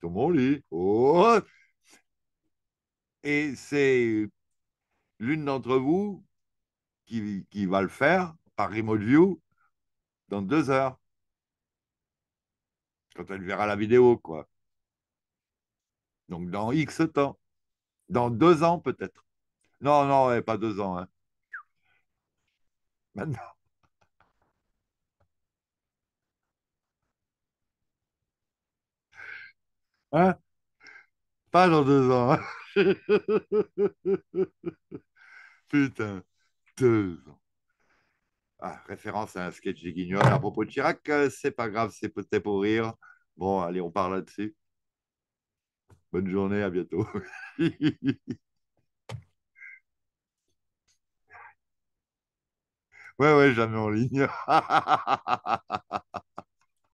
dans mon lit, oh. et c'est l'une d'entre vous qui va le faire, par remote view dans deux heures. Quand elle verra la vidéo, quoi. Donc dans X temps. Dans deux ans, peut-être. Non, non, pas deux ans. Hein. Maintenant. Hein Pas dans deux ans. Hein. Putain, deux ans. Ah, référence à un sketch de Guignol. à propos de Chirac, euh, c'est pas grave, c'est peut-être pour rire. Bon, allez, on part là-dessus. Bonne journée, à bientôt. ouais, ouais, jamais en ligne.